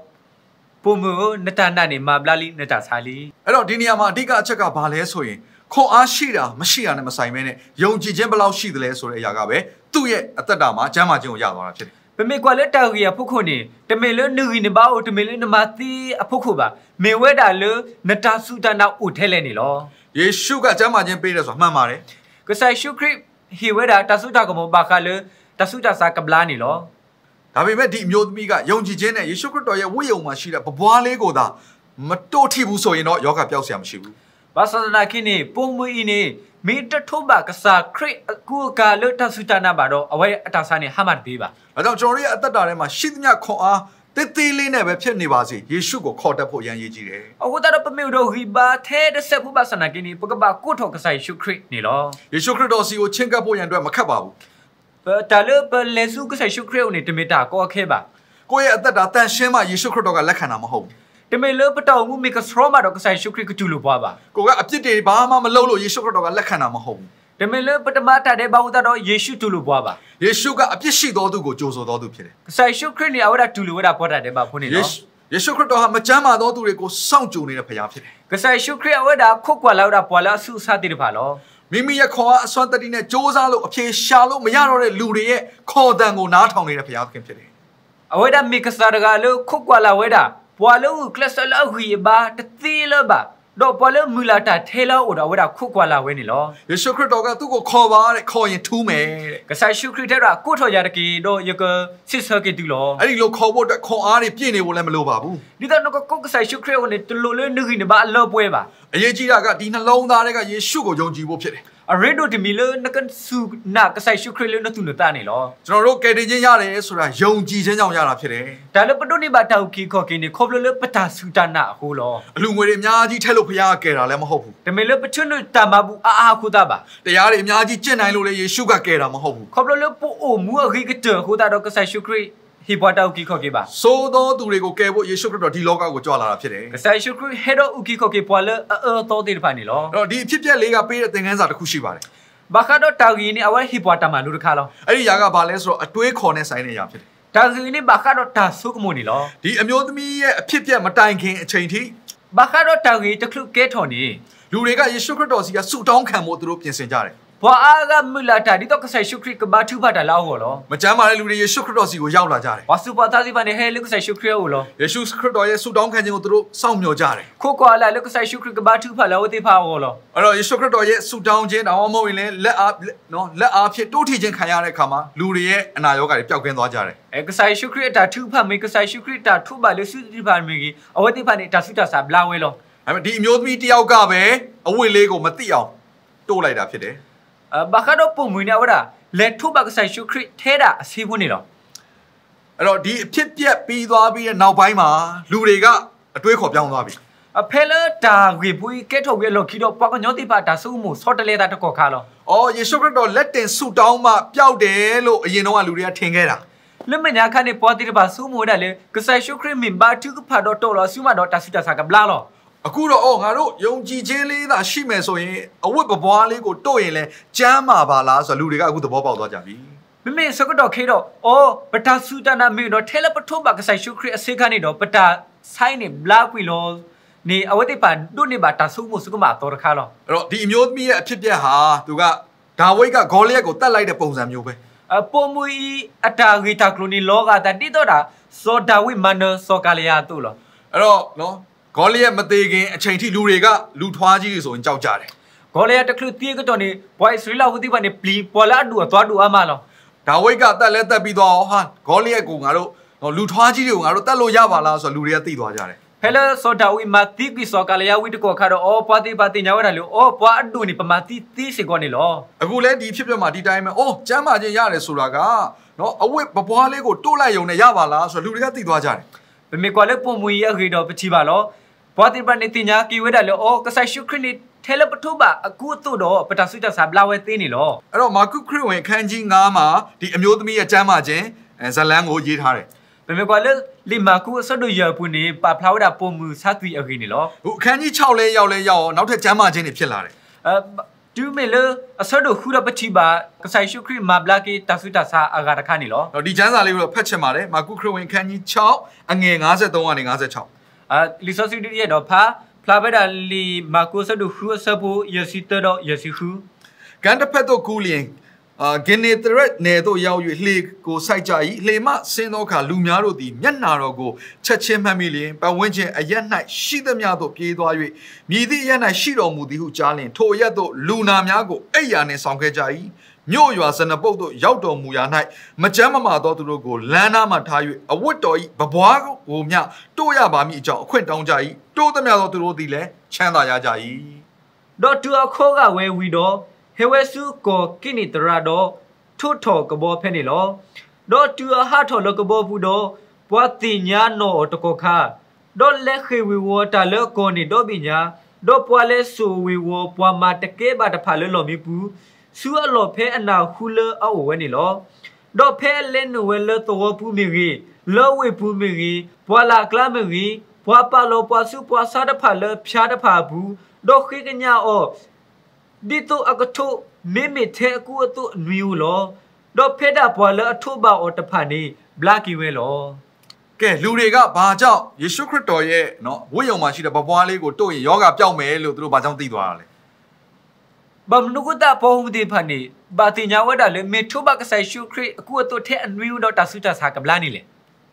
ပုံမှုကိုနတနနဲ့မပလာလီနတဆာလီအဲ့တော့ဒီနေရာမှာအဓိကအချက်ကဘာလဲဆိုရင်ခွန်အားရှိတာမရှိတာနဲ့မဆိုင်ဘဲနဲ့ယုံကြည်ခြင်းဘလောက်ရှိသလဲဆိုတဲ့အရာကပဲသူ့ရဲ့အသက်တာမှာကျမ်းမာခြင်းကိုရသွားတာဖြစ်တယ်ပမေကွာလက်တောက်ကြီးဖုခုနေတမေလနူကြီးနပါအိုတမေလနမသီအဖုခုပါမေဝဲတာလနတာစုတနာအိုထဲလဲနေလောယေရှုကကျမ်းမာခြင်းပေးတယ်ဆိုတာမှန်ပါတယ်ကဆိုင်ရှုခရစ်ဟီဝဲတာတဆုတာကမောပါခါလတဆုတာစာကပလာနေလောဒါပေမဲ့ဒီအမျိုးသမီးကယုံကြည်ခြင်းနဲ့ယေရှုခရစ်တော်ရဲ့ဝိယုံမှာရှိတဲ့ဘဘွားလေးကိုသာမတိုးထိဘူးဆိုရင်တော့ယောဂပျောက်စရာမရှိဘူး။ဘာသာနာကိနေပုံမူအင်းနေမင်းတထုတ်ပါကစားခရစ်အကူကလွတ်တဆူတနာပါတော့အဝဲအတဆာနဲ့ဟာမတ်ပေးပါ။အဲကြောင့်ကျွန်တော်ရဲ့အသက်တာထဲမှာရှိသမျှခွန်အားတေးသေးလေးနဲ့ပဲဖြစ်နေပါစေယေရှုကိုခေါ်တတ်ဖို့ရန်ရည်ကြီးတယ်။အခုတော့ပမေတို့ဟိပါထဲတဲ့ဆက်ဖို့ပါဆနာကိနေပကပါကိုထော်ကစားယေရှုခရစ်နေလော။ယေရှုခရစ်တော်စီကိုချင့်ကပ်ဖို့ရန်အတွက်မခက်ပါဘူး။တာလပလေစုကဆိုင်ရှုခရုနေတမီတာကိုအခဲပါကိုရဲ့အသက်တာတန်ရှင်းမှယေရှုခရစ်တော်ကလက်ခံတာမဟုတ်ဘူးတမေလပတောင်မှုမေကစရမတော့ကဆိုင်ရှုခရစ်ကတူလို့ပွားပါကိုကအပြစ်တွေဘာမှမလုပ်လို့ယေရှုခရစ်တော်ကလက်ခံတာမဟုတ်ဘူးတမင်လေပထမတတဲ့ဘာဟုတာတော့ယေရှုတူလို့ပွားပါယေရှုကအပြစ်ရှိတော်သူကိုကြိုဆိုတော်သူဖြစ်တယ်။ဆိုင်ရှုခရစ်နေအဝဒတူလို့ဝဒပေါ်တာတဲ့ဘာဖုန်နေနော်။ယေရှုခရစ်တော်ဟာမကြမ်းမာသောသူတွေကိုစောင့်ကြိုနေတဲ့ဖခင်ဖြစ်တယ်။ကဆိုင်ရှုခရစ်အဝဒခုတ်ကွာလောက်တာပွာလာဆုစားတဲ့ပါလော။မိမိရဲ့ခေါ်အားအစွမ်းတတိနဲ့စ조사လို့အဖြေရှာလို့မရတော့တဲ့လူတွေရဲ့ခေါ်တန်ကိုနားထောင်နေတဲ့ဘုရားသခင်ဖြစ်တယ်။အဝိဒမိကစတာကလို့ခုတ်ကွာလာဝဲတာဘွာလို့ကလစလောက်ခီဘာတသီလဘာတော့ဘလမူလာတာထဲလာအိုတာဝဲတာခုကွာလာဝဲနေလောယေရှုခရစ်တော်ကသူ့ကိုခေါ်ပါတဲ့ခေါ်ရင်ထူးမယ်တဲ့ကဆိုင်ရှုခရစ်တဲ့ကကိုထော်ရတကီတော့ယကစစ်ဆကေတူလောအဲ့ဒီလိုခေါ်ဖို့အတွက်ခေါ်အားတွေပြည့်နေဖို့လည်းမလိုပါဘူးဒီကတော့ကိုကဆိုင်ရှုခရစ်ကိုလည်းတလူလေးနှုတ်ခင်နေပါအလောပွဲပါအရေးကြီးတာကဒီနှလုံးသားတွေကယေရှုကိုယုံကြည်ဖို့ဖြစ်တယ်အရေဒိုဒီမီလနကန်စုနာကဆိုင်ရှုခရလနသူနတနေလောကျွန်တော်တို့ကယ်တင်ချင်းရတယ်ဆိုတာယုံကြည်ခြင်းကြောင့်ရတာဖြစ်တယ်ဒါလည်းပတုနိဘာတောက်ခီခော့ကင်းနေခေါပလလပတာစုတနာဟိုလောအလူငွေတွေအများကြီးထည့်လို့ဖျားကယ်တာလည်းမဟုတ်ဘူးတမီလပချွန်းတမဘူးအာအာခုတာပါတရားတွေအများကြီးကျင့်နိုင်လို့လေယေရှုကကယ်တာမဟုတ်ဘူးခေါပလလပိုအိုမူအခိကတဟိုတာတော့ကဆိုင်ရှုခရဟေဘွာတောက်ကိခော့ကေပါဆိုသောသူတွေကိုကယ်ဖို့ယေရှုခရစ်တော်ဒီလောကကိုကြွလာတာဖြစ်တယ်ကဆာယေရှုခရစ်ဟေတော့ဥကိခော့ကေပွာလအော်တော်တေဖာနေလောအဲ့တော့ဒီအဖြစ်ပြက်လေးကပေးတဲ့သင်ခန်းစာတစ်ခုရှိပါတယ်ဘာခါတော့တောက်ကြီးနေအဝဲဟေဘွာတမန်လူတစ်ခါလောအဲ့ဒီຢာကဘာလဲဆိုတော့အတွေးခေါ်နဲ့ဆိုင်တဲ့အရာဖြစ်တယ်တောက်ကြီးနေဘာခါတော့တာဆုကမုန်နေလောဒီအမျိုးသမီးရဲ့အဖြစ်ပြက်မတိုင်ခင်အချိန်ထိဘာခါတော့တောက်ကြီးတစ်ခုကဲထော်နေလူတွေကယေရှုခရစ်တော်စီကဆူတောင်းခံဖို့သူတို့ပြင်ဆင်ကြတယ်ဘွာအားကမူလာတာဒီတော့ကဆိုင်ရှုခရစ်ကဘာထူဘာတာလောက်ဟောလောမကြမ်းပါတဲ့လူတွေယေရှုခရစ်တော်စီကိုရောက်လာကြတယ်ဘာစုပါသားစီပါနေဟဲလူကဆိုင်ရှုခရစ်ဟောလောယေရှုခရစ်တော်ရဲ့ဆုတောင်းခံခြင်းကိုသူတို့စောင့်မျှော်ကြတယ်ခို့ကွာလာလူကဆိုင်ရှုခရစ်ကဘာထူဘာလောတိဖာဟောလောအဲ့တော့ယေရှုခရစ်တော်ရဲ့ဆုတောင်းခြင်းတော်မဟုတ်ရင်လည်းလက်အားနော်လက်အားဖြင့်တိုးထည်ခြင်းခံရတဲ့အခါမှာလူတွေရဲ့အနာရောဂါတွေပျောက်ကင်းသွားကြတယ်အဲကဆိုင်ရှုခရစ်တာထူဖတ်မေကဆိုင်ရှုခရစ်တာထူဘာလူစုတိဖာမေကြီးအဝတိဖာနေတာဆုတာစာဘလာဝဲလောအဲ့ဒီအမျိုးသမီးတယောက်ကပဲအဝိလေးကိုမသိအောင်တိုးလိုက်တာဖြစ်တယ်ဘာခါတော့ပုံမွေးနေဝတာလက်ထုပါကဆိုင်ရှုခရစ်ထဲတာအဆေးဖို့နေတော့အဲ့တော့ဒီအဖြစ်ပြက်ပြီးသွားပြီးတဲ့နောက်ပိုင်းမှာလူတွေကအတွေးခေါ်ပြောင်းသွားပြီအဖဲလာဒါဂေပွေးကဲထုတ်ရဲ့လော်ခီတော့ပွားကညောတိပါဒါဆုမှုဆော့တလဲတာတကောခါလောအော်ယေရှုခရစ်တော်လက်တင်ဆူတောင်းမှပျောက်တယ်လို့အရင်တော့ကလူတွေကထင်ခဲ့တာလက်မညာခနဲ့ပွားတိတပါဆုမှုတာလေကဆိုင်ရှုခရစ်မင်ဘာတူကဖာတော့တော်လောဆုမတော့တာဆုတာစာကဘလာလောအခုတော့အော်ငါတို့ယုံကြည်ခြင်းလေးသာရှိမယ်ဆိုရင်အဝတ်ပပွားလေးကိုတို့ရင်လဲကြမ်းမှာပါလားဆိုတော့လူတွေကအခုသဘောပေါက်သွားကြပြီမမေစကတော့ခေတော့အော်ပတာစုတနာမေတော့ထဲလပထုပါကဆိုင်ရှုခရစ်အစေခနေတော့ပတာဆိုင်နေဘလာကွီလောနေအဝတ်တပါတို့နေပါတဆုမှုစကမတော်တခါလောအဲ့တော့ဒီအမျိုးသမီးရဲ့အဖြစ်ပြက်ဟာသူကဒါဝိတ်ကဂေါလိယက်ကိုတတ်လိုက်တဲ့ပုံစံမျိုးပဲအပေါ်မူဤအတာဂီတာကလိုနီလောကတတိတော့တာဇော်ဒါဝိမန်နောစောကလျာတူလောအဲ့တော့နော်ဂေါလိယက်မသေးခင်အချိန်ထိလူတွေကလူထွားကြီးတွေဆိုရင်ကြောက်ကြတယ်ဂေါလိယက်တခလူတီးကတော့နေဘွိုင်စရီလာဟူတီပါနေပလီပေါ်လာအတူအသွားတူအမလောဒါဝိတ်ကတက်လဲတက်ပြီးတော့ဟာဂေါလိယက်ကိုငါတို့လူထွားကြီးတွေကိုငါတို့တက်လို့ရပါလားဆိုတော့လူတွေကသိသွားကြတယ်ဖဲလာဆိုတာဝိမတိကိစောကလယာဝိတကောခါတော့အော်ပွားတိပါတိညာဝရလို့အော်ပွားအတူနေပမာတိတိစေကောနေလောအခုလဲဒီဖြစ်ပြမှာဒီတိုင်းပဲအော်ကျမ်းမာခြင်းရတယ်ဆိုတာကနော်အဝိပပွားလေးကိုတို့လိုက်ယုံနဲ့ရပါလားဆိုတော့လူတွေကသိသွားကြတယ်ပမေကွာလဲပုံမူရခေတော့ပချီပါလောဘဝတိပနိတိညာကိဝဲတာလောအောကဆိုင်ရှုခရစ်နိထဲလပထုပါအခုတို့တော့ပတာဆွတ်ဆာဘလာဝဲသေးနေလောအဲ့တော့မာကုခရစ်ဝင်ခန်းကြီး9မှာဒီအမျိုးသမီးအကျမ်းမာခြင်းဇလန်းကိုရေးထားတယ်ပေမဲ့ကွာလေလီမာကူအစတို့ရပူနေပဖလာဝဒပုံမူသတိအခင်းနေလောဟိုအခန်းကြီး6လဲရောက်လဲရောက်နောက်ထပ်ကျမ်းမာခြင်းတွေဖြစ်လာတယ်အဲဒူးမေလအစတို့ခူရပတိပါကဆိုင်ရှုခရစ်မာဘလာကေတဆူတဆာအာဂါတခါနေလောဒီကျမ်းစာလေးကိုဖတ်ချင်ပါတယ်မာကုခရစ်ဝင်ခန်းကြီး6အငယ်53ကနေ56အာလီဆိုစီတီရဲ့တော့ဖာဖလာဘက်တာလီမာကိုဆတ်တို့ဟူဆပ်ဖို့ယစီတတော့ယစီဟူကန်တဖက်တို့ကူလျင်အာဂင်နေတရက်နယ်တို့ရောက်၍လှေကိုစိုက်ကြ၏လှေမှဆင်းသောအခါလူများတို့သည်မျက်နာတော်ကိုချက်ချင်းမှတ်မိလျင်ပတ်ဝန်းကျင်အရက်၌ရှိသမျှတို့ပြေးသွား၍မြည်သည့်အရက်၌ရှိတော်မူသည်ဟုကြားလျင်ထိုအရက်တို့လူနာများကိုအိပ်ယာနှင့်ဆောင်ခဲ့ကြ၏မြို့ရွာစနပုတ်တို့ရောက်တော်မူရာ၌မကြမ်းမမာသောသူတို့ကိုလမ်းနာမှထား၍အဝတ်တော်ဤဘဘွားကိုမျှတို့ရပါမည်အကြောင်းအခွင့်တောင်းကြ၏တို့သမျှသောသူတို့သည်လည်းချမ်းသာရကြ၏တော့သူအခေါ်ကဝဲဝီတော်ဟေဝဲစုကိုကိနိတရာတော်ထွတ်တော်ကဘောဖဲနေလောတော့သူအဟာတော်လကဘောဘူးတော်ဘွားတင်ညာနော်တကောခါတော့လက်ခေဝီဝတာလကောနေတော့ပညာတော့ပွာလဲဆူဝီဝပွာမတကဲပါတဖာလဲလော်မီပူဆူအလော်ဖဲအနာခူလအောဝဲနေလောတော့ဖဲလဲနဝဲလတော်ပူမီရီလောဝေပူမီရီဘွာလာကလာမီရီဘွာပါလောပွာစုပွာစားတဖာလဖြားတဖာဘူးတော့ခိကညာအောဒီတုအကထုမေမေထဲအကူအတုအနွေလောတော့ဖဲတာဘွာလအထုပါအော်တဖာနေဘလာကီဝဲလောကဲလူတွေကဘာကြောင့်ယေရှုခရစ်တော်ရဲ့เนาะဝိယုံမှာရှိတဲ့ဘဘွားလေးကိုတို့ရင်ယောဂပျောက်မယ်လို့သူတို့ဘာကြောင့်သိသွားတာလဲဘမနုကတာပေါ်ဟုဒီဖာနေဘာတင်ညာဝဒါလေမေထုဘကဆိုင်ရှုခရစ်အခုအတော့ထဲအနွေတော့တာဆူတာစာကပလာနေလေ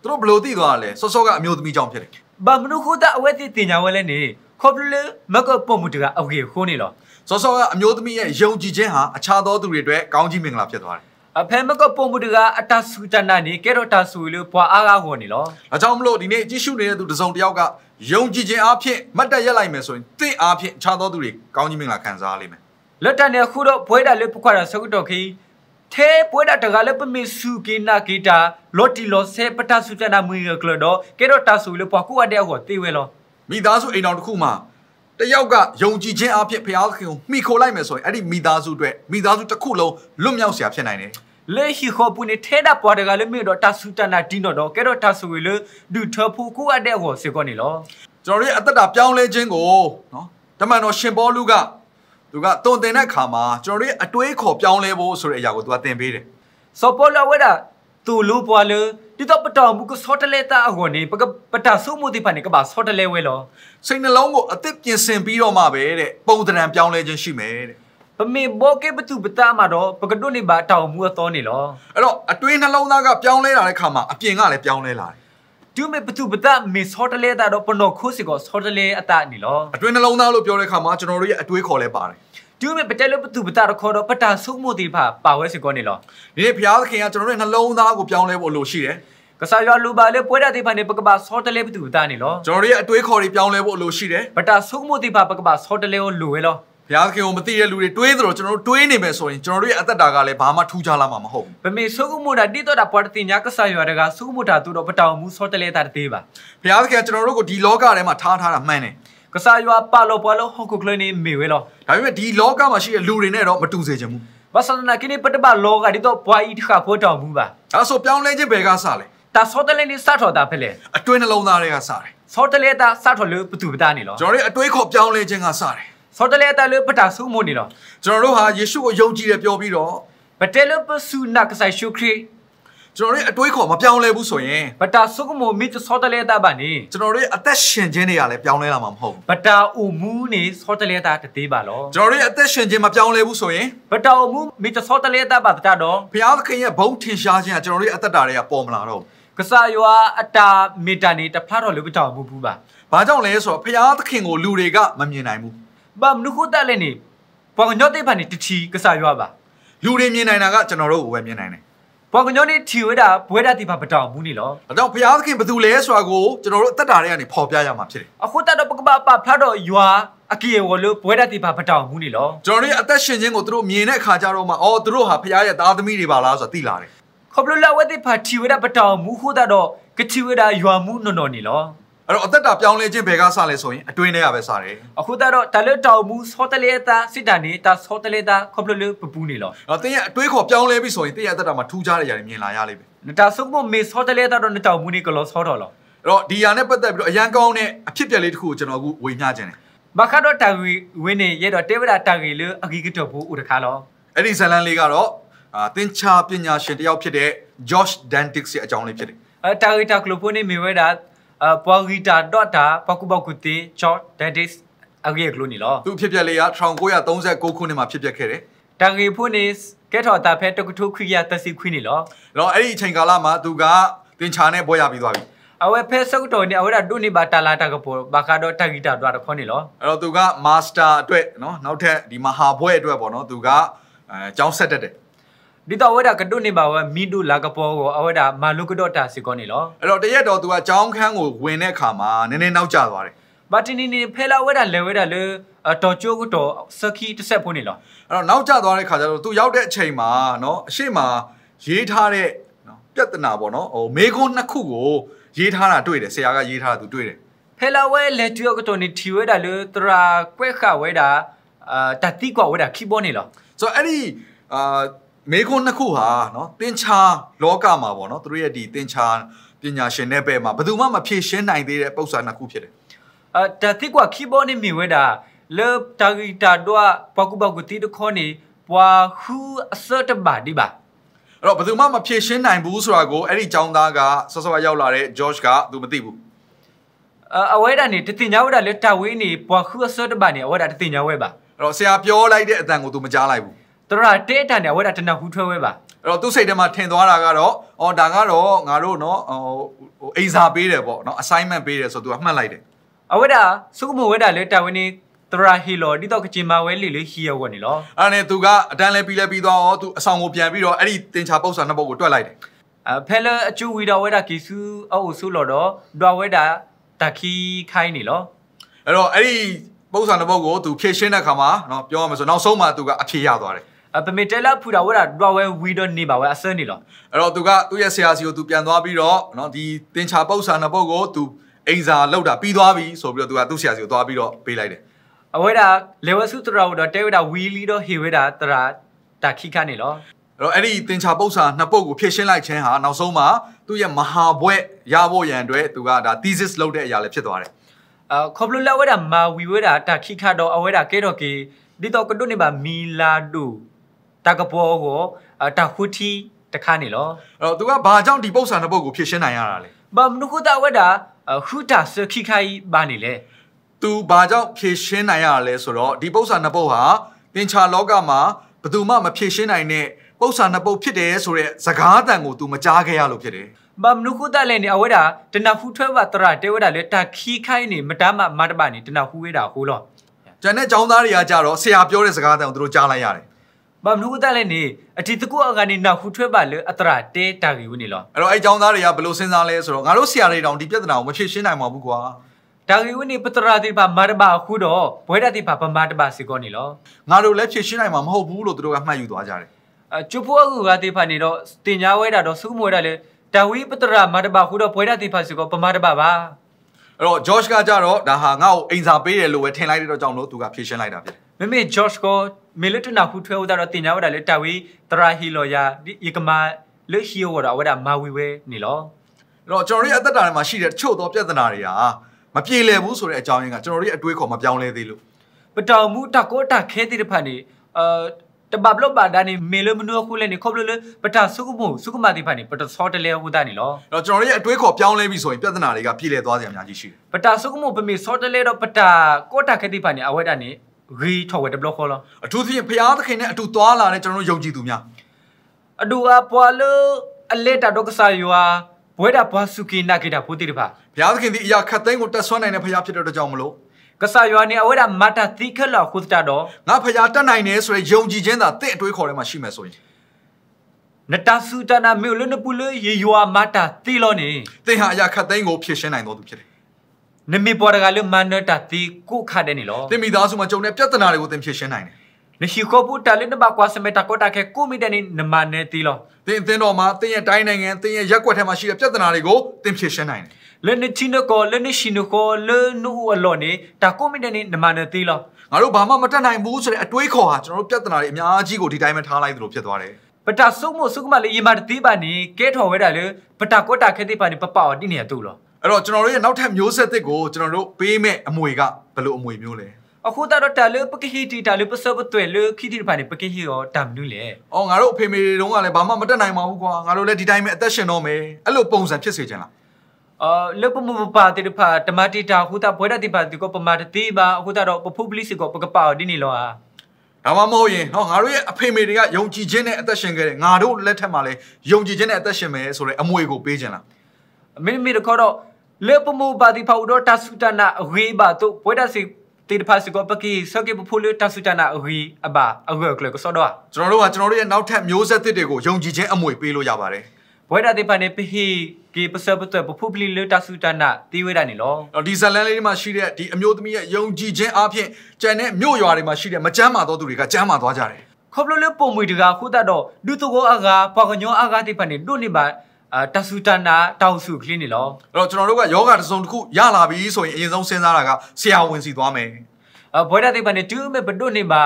သူတို့ဘလို့တိသွားလဲစောစောကအမျိုးသမီးကြောင့်ဖြစ်တယ်ဘာမနုကတာအဝဲတိတင်ညာဝလဲနေခေါပလူမကပုံမှုတကအဝေခိုးနေလောစောစောကအမျိုးသမီးရဲ့ယုံကြည်ခြင်းဟာအခြားသောသူတွေအတွက်ကောင်းကြီးမင်္ဂလာဖြစ်သွားတယ်အဖေမကပုံမှုတကအတဆူတနာနေကဲတော့တဆူလို့ပွာအားကားဟောနေလောအကြောင်းမလို့ဒီနေ့ကြည့်ရှုနေတဲ့သူတစ်စုံတစ်ယောက်ကယုံကြည်ခြင်းအဖြစ်မတ်တက်ရက်လိုက်မယ်ဆိုရင်တင့်အဖြစ်အခြားသောသူတွေကောင်းကြီးမင်္ဂလာခံစားလိမ့်မယ်လတ်တန်ရခုတော့ဘွဲတာလေပခွာတာဆုတ်တော့ခီသေးပွေးတာတကလည်းပမေစုကေနာကေတာလော်တီလော်ဆဲပတဆုတနာမွေကလတော့ကေတော့တာဆူလို့ပွားကူအတဲ့ဟောတေးဝဲလောမိသားစုအိမ်တော်တစ်ခုမှာတယောက်ကယုံကြည်ခြင်းအဖြစ်ဘုရားခင်ကိုမိခိုလိုက်မယ်ဆိုရင်အဲ့ဒီမိသားစုအတွက်မိသားစုတစ်ခုလုံးလွတ်မြောက်စရာဖြစ်နိုင်တယ်လေဟီခေါ်ပူနေထဲတာပွားတကလည်းမြေတော့တာဆူတနာဒီနော်တော့ကေတော့တာဆူလို့ဒူထဖူကူအတဲ့ဟောစေကောနေလောကျွန်တော်ရဲ့အသက်တာပြောင်းလဲခြင်းကိုနော်တမန်တော်ရှင်ပေါလုကသူကတုံတင်တဲ့အခါမှာကျွန်တော်တို့ရဲ့အတွေးခေါ်ပြောင်းလဲဖို့ဆိုတဲ့အရာကိုသူကသင်ပေးတယ်စောပေါ်လာဝဲတာသူလူပွားလူဒီတော့ပတော်မှုကစောတလဲတာအဟောနေပကပတာဆုမှုတိဖန်နေကပါစောတလဲဝဲလောစိတ်နှလုံးကိုအသက်ပြင်ဆင်ပြီးတော့မှပဲတဲ့ပုံသဏ္ဍာန်ပြောင်းလဲခြင်းရှိမယ်တဲ့ပမေဘောကေပသူပတာမှာတော့ပကတွနေပါတောင်မှုအတော်နေလောအဲ့တော့အတွေးနှလုံးသားကပြောင်းလဲလာတဲ့ခါမှာအပြင်ကလည်းပြောင်းလဲလာတယ်တူမေပသူပတာမေစောတလဲတာတော့ပနော်ခိုးစီကောစောတလဲအတနေလောအတွေးနှလုံးသားလို့ပြောတဲ့ခါမှာကျွန်တော်တို့ရဲ့အတွေးခေါ်လဲပါတယ်ကျူးမေပတဲလို့ပသူပတာတော့ခေါ်တော့ပတာဆုံးမို့ဒီဖာပါဝဲစကောနေလောဒီနေ့ဘုရားသခင်ကကျွန်တော်တို့နှလုံးသားကိုပြောင်းလဲဖို့လိုရှိတယ်ကစားရလူပါလေပွဲတဲ့ဒီဖာနေပကပါဆောတလဲပသူပတာနေလောကျွန်တော်တို့ရဲ့အတွေးခေါ်တွေပြောင်းလဲဖို့လိုရှိတယ်ပတာဆုံးမို့ဒီဖာပကပါဆောတလဲကိုလိုဝဲလောဘုရားသခင်ကိုမသိတဲ့လူတွေတွေးသလိုကျွန်တော်တို့တွေးနေမယ်ဆိုရင်ကျွန်တော်တို့ရဲ့အသက်တာကလည်းဘာမှထူးခြားလာမှာမဟုတ်ဘူး။ဗမေဆုကမှုတာတိတော့တာပေါ်တင်ညာကဆာရွာတကဆုမှုတာသူတော့ပတောင်မှုဆောတလဲတာတေးပါ။ဘုရားသခင်ကကျွန်တော်တို့ကိုဒီလောကထဲမှာထားထားတာမှန်တယ်။ကစားရွာပါလောပွာလောဟောကုကလနေမေဝဲလောဒါပေမဲ့ဒီလောကမှာရှိတဲ့လူတွေနဲ့တော့မတူစေချင်ဘူးဘာစန္နာကိနေပတပလောကဒီတော့ဘွာဤတခါဖို့တောင်ဘူးပါအဲဆိုပြောင်းလဲခြင်းဘယ်ကစလဲဒါစောတလဲနေစထော်တာဖက်လေအတွင်းနှလုံးသားတွေကစတယ်စောတလဲတာစထော်လို့ဘသူပတာနေလောကျွန်တော်တို့အတွေးခေါ်ပြောင်းလဲခြင်းကစတယ်စောတလဲတာလို့ပတာဆုမို့နေလောကျွန်တော်တို့ဟာယေရှုကိုယုံကြည်တယ်ပြောပြီးတော့ဘတဲလို့ပစုနာကဆိုင်ရှုခရစ်ကျွန်တော်တို့အတွေးခေါ်မပြောင်းလဲဘူးဆိုရင်ဘတာစုကမိုမီတဆောတလဲတာပါနေကျွန်တော်တို့အသက်ရှင်ခြင်းတွေကလည်းပြောင်းလဲလာမှာမဟုတ်ဘူးဘတာအူမူနေဆောတလဲတာတသေးပါလောကျွန်တော်တို့အသက်ရှင်ခြင်းမပြောင်းလဲဘူးဆိုရင်ဘတာအူမူမီတဆောတလဲတာပါတတော်ဘုရားသခင်ရဲ့ဘုံထင်ရှားခြင်းကကျွန်တော်တို့အသက်တာတွေကပေါ်မလာတော့ကစားရွာအတာမီတာနေတဖလာတော့လူပတောင်မူဘူးပါဘာကြောင့်လဲဆိုတော့ဘုရားသခင်ကိုလူတွေကမမြင်နိုင်ဘူးဘာမနုခုတက်လဲနေဘောင်ညော့တဲ့ဖာနေတချီကစားရွာပါလူတွေမြင်နိုင်တာကကျွန်တော်တို့ကိုပဲမြင်နိုင်တယ်ဘောကညောနေထီဝဲတာဘွဲတာတီပါပတောင်ဘူးနေလောဒါကြောင့်ဘုရားသခင်ဘယ်သူလဲဆိုတာကိုကျွန်တော်တို့အသက်တာတွေကနေဖော်ပြရမှာဖြစ်တယ်အခုတတ်တော့ပကပပဖတ်တော့ယွာအကေဝလို့ဘွဲတာတီပါပတောင်ဘူးနေလောကျွန်တော်တို့ရဲ့အသက်ရှင်ခြင်းကိုသူတို့မြင်တဲ့အခါကျတော့မှအော်သူတို့ဟာဘုရားရဲ့သားသမီးတွေပါလားဆိုတာသိလာတယ်ခဘလလဝတိပါထီဝဲတာပတောင်ဘူးဟုတ်တော့ကချီဝဲတာယွာမှုနော်နော်နေလောအဲ့တော့အသက်တာပြောင်းလဲခြင်းဘယ်ကစလဲဆိုရင်အတွင်းထဲကပဲစတယ်အခုတော့တလွတ်တော်မူဆောတလေတာစစ်တန်နေတာဆောတလေတာခေါပလူပပူနေလောအဲ့တော့တင်းရဲ့အတွေးခေါ်ပြောင်းလဲပြီဆိုရင်တင်းရဲ့အသက်တာမှာထူးခြားတဲ့ຢာတွေမြင်လာရလိမ့်မယ်နတာဆုပ်မမေဆောတလေတာတော့နတော်မူနေကလောဆောတော်လောအဲ့တော့ဒီຢာနဲ့ပတ်သက်ပြီးတော့အရန်ကောင်းတဲ့အဖြစ်ပြက်လေးတစ်ခုကိုကျွန်တော်အခုဝေမျှခြင်းတယ်မခါတော့တန်ဝီဝင်းနေရတော့တေဝရာတန်ဝီလူအဂီကတော်ဘူးဦးတခါလောအဲ့ဒီဇလန်လေးကတော့အာသင်ချာပညာရှင်တယောက်ဖြစ်တဲ့ Josh Dantix ရဲ့အကြောင်းလေးဖြစ်တယ်အဲတာဂီတာကလိုဖိုနေမေဝဲတာအပေါ်ဂီတာတော့တာပကူပကူတီချော့ဒက်ဒစ်အဂေကလိုနီလောသူဖြစ်ပြလေးက1936ခုနှစ်မှာဖြစ်ပြခဲ့တယ်တန်ဂီဖုန်နစ်ကဲထော်တာဖဲတကထုခွိယတက်စီခွိနီလောတော့အဲ့ဒီအချိန်ကာလမှာသူကသင်ချာနဲ့ပွဲရပြီးသွားပြီအဝဲဖဲဆုတ်တော်နေအဝဲတာဒုနေပါတာလာတာကပေါ်ဘာကတော့တက်ဂီတာတော့တခေါနေလောအဲ့တော့သူကမာစတာအတွက်နော်နောက်ထပ်ဒီမဟာဘွဲအတွက်ပေါ့နော်သူကအဲចောင်းဆက်တက်တယ်ဒီတော့ဝဲတာကတွနေပါဝဲမီတူလာကပေါ်ကိုအဝဲတာမာလုကတော့တာစီကောနေလောအဲ့တော့တရက်တော့သူကကြောင်းခန်းကိုဝင်တဲ့အခါမှာနည်းနည်းနောက်ကျသွားတယ်ဘာတင်နေနေဖဲလာဝဲတာလဲဝဲတာလဲတော်ချိုးကတော့စကီတစ်ဆက်ဖုန်းနေလောအဲ့တော့နောက်ကျသွားတဲ့ခါကျတော့သူရောက်တဲ့အချိန်မှာနော်အရှိမရေးထားတဲ့နော်ပြဿနာပေါ့နော်ဟိုမေခွန်းနှစ်ခုကိုရေးထားတာတွေ့တယ်ဆရာကရေးထားတာသူတွေ့တယ်ဖဲလာဝဲလက်ကျွေးကတော့နေထီဝဲတာလဲတရာကွဲခဝဲတာအာတတိကွာဝဲတာခီးပေါ်နေလောဆိုတော့အဲ့ဒီအာမေခွန်းနှစ်ခုဟာနော်သင်္ချာလောကမှာပေါ့နော်သူတို့ရဲ့ဒီသင်္ချာပညာရှင်နဲ့ပဲမှာဘယ်သူမှမဖြေရှင်းနိုင်သေးတဲ့ပုံစံနှစ်ခုဖြစ်တယ်အတတိကွာခီဘောနေမီဝဲတာလေတာဂီတာတော့ပကူပကူတီတခေါနေပွာဟူအစတ်တပါဒီပါအဲ့တော့ဘယ်သူမှမဖြေရှင်းနိုင်ဘူးဆိုတာကိုအဲ့ဒီចောင်းသားကဆော့ဆော့ရောက်လာတဲ့ George ကသူမသိဘူးအဝဲတာနေတတင်ညာဝဲတာလေတာဝေးနေပွာခူအစတ်တပါနေအဝဲတာတတင်ညာဝဲပါအဲ့တော့ဆရာပြောလိုက်တဲ့အတန်ကိုသူမကြားလိုက်ဘူးတို့ရတဲအတန်နဲ့ဝဲတာတနဟူထွဲဝဲပါအဲ့တော့သူ့စိတ်ထဲမှာထင်သွားတာကတော့အော်ဒါကတော့ငါတို့နော်ဟိုအိမ်စာပေးတယ်ပေါ့နော် assignment ပေးတယ်ဆိုသူကမှတ်လိုက်တယ်အဝဲတာစုကမဝဲတာလဲတာဝန်နေတရာဟီလောတိတော့ကချင်မာဝဲလေလေဟီယောဝဲနေလောအဲ့ဒါနဲ့သူကအတန်းလဲပြီးလဲပြီးသွားတော့သူအဆောင်ကိုပြန်ပြီးတော့အဲ့ဒီတင်ချာပုတ်စာနှစ်ပုတ်ကိုတွက်လိုက်တယ်အဖဲလအချူဝီတော်ဝဲတာကီဆူအိုဆူလော်တော့ဒွာဝဲတာတခီခိုင်းနေလောအဲ့တော့အဲ့ဒီပုတ်စာနှစ်ပုတ်ကိုသူဖြည့်ရှင်းတဲ့ခါမှာเนาะပြောရမယ်ဆိုနောက်ဆုံးမှာသူကအဖြေရသွားတယ်ပမေတဲလာဖူတာဝဲတာတော့ဝဲဝီတော့နေပါဝဲအစနေလောအဲ့တော့သူကသူ့ရဲ့ဆရာစီကိုသူပြန်သွားပြီးတော့နော်ဒီသင်္ချာပု္ပ္ပစာနှစ်ပုဒ်ကိုသူအိမ်စာလောက်တာပြီးသွားပြီဆိုပြီးတော့သူကသူ့ဆရာစီကိုသွားပြီးတော့ပေးလိုက်တယ်အဝဲတာလေဝဆုတရာတော့တဲဝဲတာဝီလီတော့ဟေဝဲတာတရာတာခိခနေလောအဲ့တော့အဲ့ဒီသင်္ချာပု္ပ္ပစာနှစ်ပုဒ်ကိုဖြည့်ရှင်းလိုက်ခြင်းဟာနောက်ဆုံးမှာသူ့ရဲ့မဟာဘွဲ့ရဖို့ရန်အတွက်သူကဒါ thesis လုပ်တဲ့အရာလည်းဖြစ်သွားတယ်အခေါပလူလာဝဲတာမာဝီဝဲတာတာခိခတော့အဝဲတာကဲတော့ကေဒီတော့ကတွနေပါမီလာတို့တကပေါ်ကိုတဟူတီတခါနေလောအဲ့တော့သူကဘာကြောင့်ဒီပုတ်ဆန်တဲ့ပုတ်ကိုဖြည့်ရှင်းနိုင်ရတာလဲဘာမနုခုတာဝက်တာဟူတာစခိခိုင်ဘာနေလဲသူဘာကြောင့်ဖြည့်ရှင်းနိုင်ရတာလဲဆိုတော့ဒီပုတ်ဆန်တဲ့ပုတ်ဟာသင်္ချာလောကမှာဘယ်သူမှမဖြည့်ရှင်းနိုင်တဲ့ပုတ်ဆန်တဲ့ပုတ်ဖြစ်တယ်ဆိုတဲ့စကားအတန်ကိုသူမကြားခဲ့ရလို့ဖြစ်တယ်ဘာမနုခုတလည်းနေအဝဲတာတနာဖူထွက်ပါတရတဲဝဲတာလေတခီခိုင်းနေမတမမတပနေတနာဖူဝဲတာဟိုးလောကျန်တဲ့ចောင်းသားတွေကကြတော့ဆရာပြောတဲ့စကားတန်ကိုသူတို့ကြားလိုက်ရတယ်ဘာမလို့အတလည်းနေအတီတကူအကနေနောက်ခုထွက်ပါလေအတရာတဲတာကြီးဝင်နေလောအဲ့တော့အဲ့ចောင်းသားတွေကဘယ်လိုစဉ်းစားလဲဆိုတော့ငါတို့ဆရာတွေတောင်ဒီပြဿနာကိုမဖြေရှင်းနိုင်ပါဘူးကွာတာဂီဝနီပတရာတိပါမာတပါခုတော့ဘွဲတာတိပါပမာတပါစီကောနေလောငါတို့လည်းဖြည့်ရှင်းနိုင်မှာမဟုတ်ဘူးလို့သူတို့ကမှတ်ယူသွားကြတယ်အချွဖို့အကူကတိပါနေတော့တင်ညာဝဲတာတော့စုမွေတာလေတာဝီပတရာမာတပါခုတော့ဘွဲတာတိပါစီကောပမာတပါပါအဲ့တော့ Josh ကကြတော့ဒါဟာငါ့ကိုအိမ်စာပေးတယ်လို့ပဲထင်လိုက်တဲ့တော့ကြောင့်လို့သူကဖြည့်ရှင်းလိုက်တာဖြစ်တယ်မမေ Josh ကမေလတနာခုထွဲဥဒါတော့တင်ညာဝဒါလေတာဝေးတရာဟီလော်ယာဒီကမာလွဟီယောဝဒါဝဒါမာဝီဝဲနေလောအဲ့တော့ကျွန်တော်တို့အသက်တာထဲမှာရှိတဲ့တချို့သောပြဿနာတွေကမပြေလည်ဘူးဆိုတဲ့အကြောင်းရင်းကကျွန်တော်တို့ရဲ့အတွေးခေါ်မပြောင်းလဲသေးလို့ပတောင်မှုတကောတခဲတဲ့တစ်ဖက်နေအာတဘဘလဘဒါနေမေလမနူခုလည်းနေခေါပလလပတာစုကမှုစုကမတိဖက်နေပတဆောတလဲဟုတ်တာနေလောအဲ့တော့ကျွန်တော်တို့ရဲ့အတွေးခေါ်ပြောင်းလဲပြီဆိုရင်ပြဿနာတွေကပြေလည်သွားစရာအများကြီးရှိတယ်ပတာစုကမှုပမေဆောတလဲတော့ပတာကောတခဲတိဖက်နေအဝဲတာနေဂီထော်ဝဲ develop ခေါ်လားအထူးသဖြင့်ဖျားသခင်နဲ့အတူသွားလာတဲ့ကျွန်တော်တို့ယုံကြည်သူများအတူအပွာလုအလက်တာတော့ကစားရွာဘွဲတာဘွာစုကိနာကိတာဖိုးတိတပါဖျားသခင်ဒီအရာခတ်သိမ်းကိုတက်ဆွမ်းနိုင်တဲ့ဖျားဖြစ်တဲ့ကြောင့်မလို့ကစားရွာနေအဝဲတာမတာသီခက်လောက်ခုတ်တာတော့ငါဖျားတက်နိုင်တယ်ဆိုရယ်ယုံကြည်ခြင်းသာတင့်အတွေးခေါ်ထဲမှာရှိမယ်ဆိုရင်နတဆူတနာမြို့လွန်းပူလေရေရွာမတာသီလို့နေသင်ဟာအရာခတ်သိမ်းကိုဖြည့်ရှင်းနိုင်တော်သူဖြစ်တယ်နမီပေါ်တကလည်းမန်နတာတီကုခတဲ့နေလို့တင်မိသားစုမှာကြုံတဲ့ပြဿနာတွေကိုသင်ဖြေရှင်းနိုင်တယ်နရှိကပူတလင်းဘကွာစမေတကောတာခဲကုမီတဲ့နေနမနေတီလို့တင်အသင်းတော်မှာတင်ရဲ့တိုင်းနိုင်ငံတင်ရဲ့ရက်ွက်ထဲမှာရှိတဲ့ပြဿနာတွေကိုသင်ဖြေရှင်းနိုင်တယ်လနချီနကောလနရှိနကောလနူအလောနေတကုမီတဲ့နေနမနေတီလို့ငါတို့ဘာမှမတက်နိုင်ဘူးဆိုတဲ့အတွေးခေါ်ဟာကျွန်တော်တို့ပြဿနာတွေအများကြီးကိုဒီတိုင်းမှာထားလိုက်သလိုဖြစ်သွားတယ်ပတာစုံမစုကမလေးရမတတိပါနေကဲထော်ဝဲတာလေပတာကောတာခဲတိပါနေပပောက်တိနေတူလို့အဲ့တော့ကျွန်တော်တို့ရဲ့နောက်ထပ်မျိုးဆက်သစ်ကိုကျွန်တော်တို့ပေးမဲ့အမွေကဘယ်လိုအမွေမျိုးလဲအခုတော့တာလူပကဟီတီတာလူပစပတွေ့လူခီတီဖိုင်ပကဟီရောတမ်လူလေ။အော်ငါတို့အဖေမေတွေတုန်းကလည်းဘာမှမတက်နိုင်ပါဘူးကွာ။ငါတို့လည်းဒီတိုင်းပဲအသက်ရှင်တော့မယ်။အဲ့လိုပုံစံဖြစ်စေချင်လား။အော်လုပမှုပပါတိဖာတမတီတာဟူတာဘွဲတာတိပါဒီကပမာတိပါအခုတော့ပဖုပလိစီကပကပါဒီနေလောဟာ။ဒါမှမဟုတ်ရင်ဟောငါတို့ရဲ့အဖေမေတွေကယုံကြည်ခြင်းနဲ့အသက်ရှင်ခဲ့တယ်။ငါတို့လက်ထက်မှာလည်းယုံကြည်ခြင်းနဲ့အသက်ရှင်မယ်ဆိုတဲ့အမွေကိုပေးချင်လား။မင်းမီတခေါ်တော့လေပမှုဘာဒီဖောက်တော့တဆုတနာအဝေးပါတော့ဘွဲတစီတေတဖာစကောပကီဆော့ကေပဖိုလီတဆုတနာအဝေးအပါအဝေးကလကစောတော့ကျွန်တော်တို့ကကျွန်တော်တို့ရဲ့နောက်ထပ်မျိုးဆက်သစ်တွေကိုယုံကြည်ခြင်းအမွေပေးလို့ရပါတယ်ဘွဲတာတေဖာနေပဟီကေပစပတပဖိုပလီလတဆုတနာတီဝဲတာနေလောဒီဇလန်လေးတွေမှာရှိတဲ့ဒီအမျိုးသမီးရဲ့ယုံကြည်ခြင်းအပြင်ကျန်တဲ့မြို့ရွာတွေမှာရှိတဲ့မကြမ်းမာသောသူတွေကကြမ်းမာသွားကြတယ်ခေါပလိုလပုံမွေတကခုတတ်တော့ဒုတကောအကာပကညောအကာတိဖာနေဒုနိဘာအာတဆူတနာတောက်စုကလင်းနေလောအဲ့တော့ကျွန်တော်တို့ကယောဂတစ်စုံတစ်ခုရလာပြီဆိုရင်အရင်ဆုံးစဉ်းစားတာကဆရာဝန်စီသွားမယ်အဘွဲတာသိပ္ပနဲ့တူးမဲ့ဘတွနေမှာ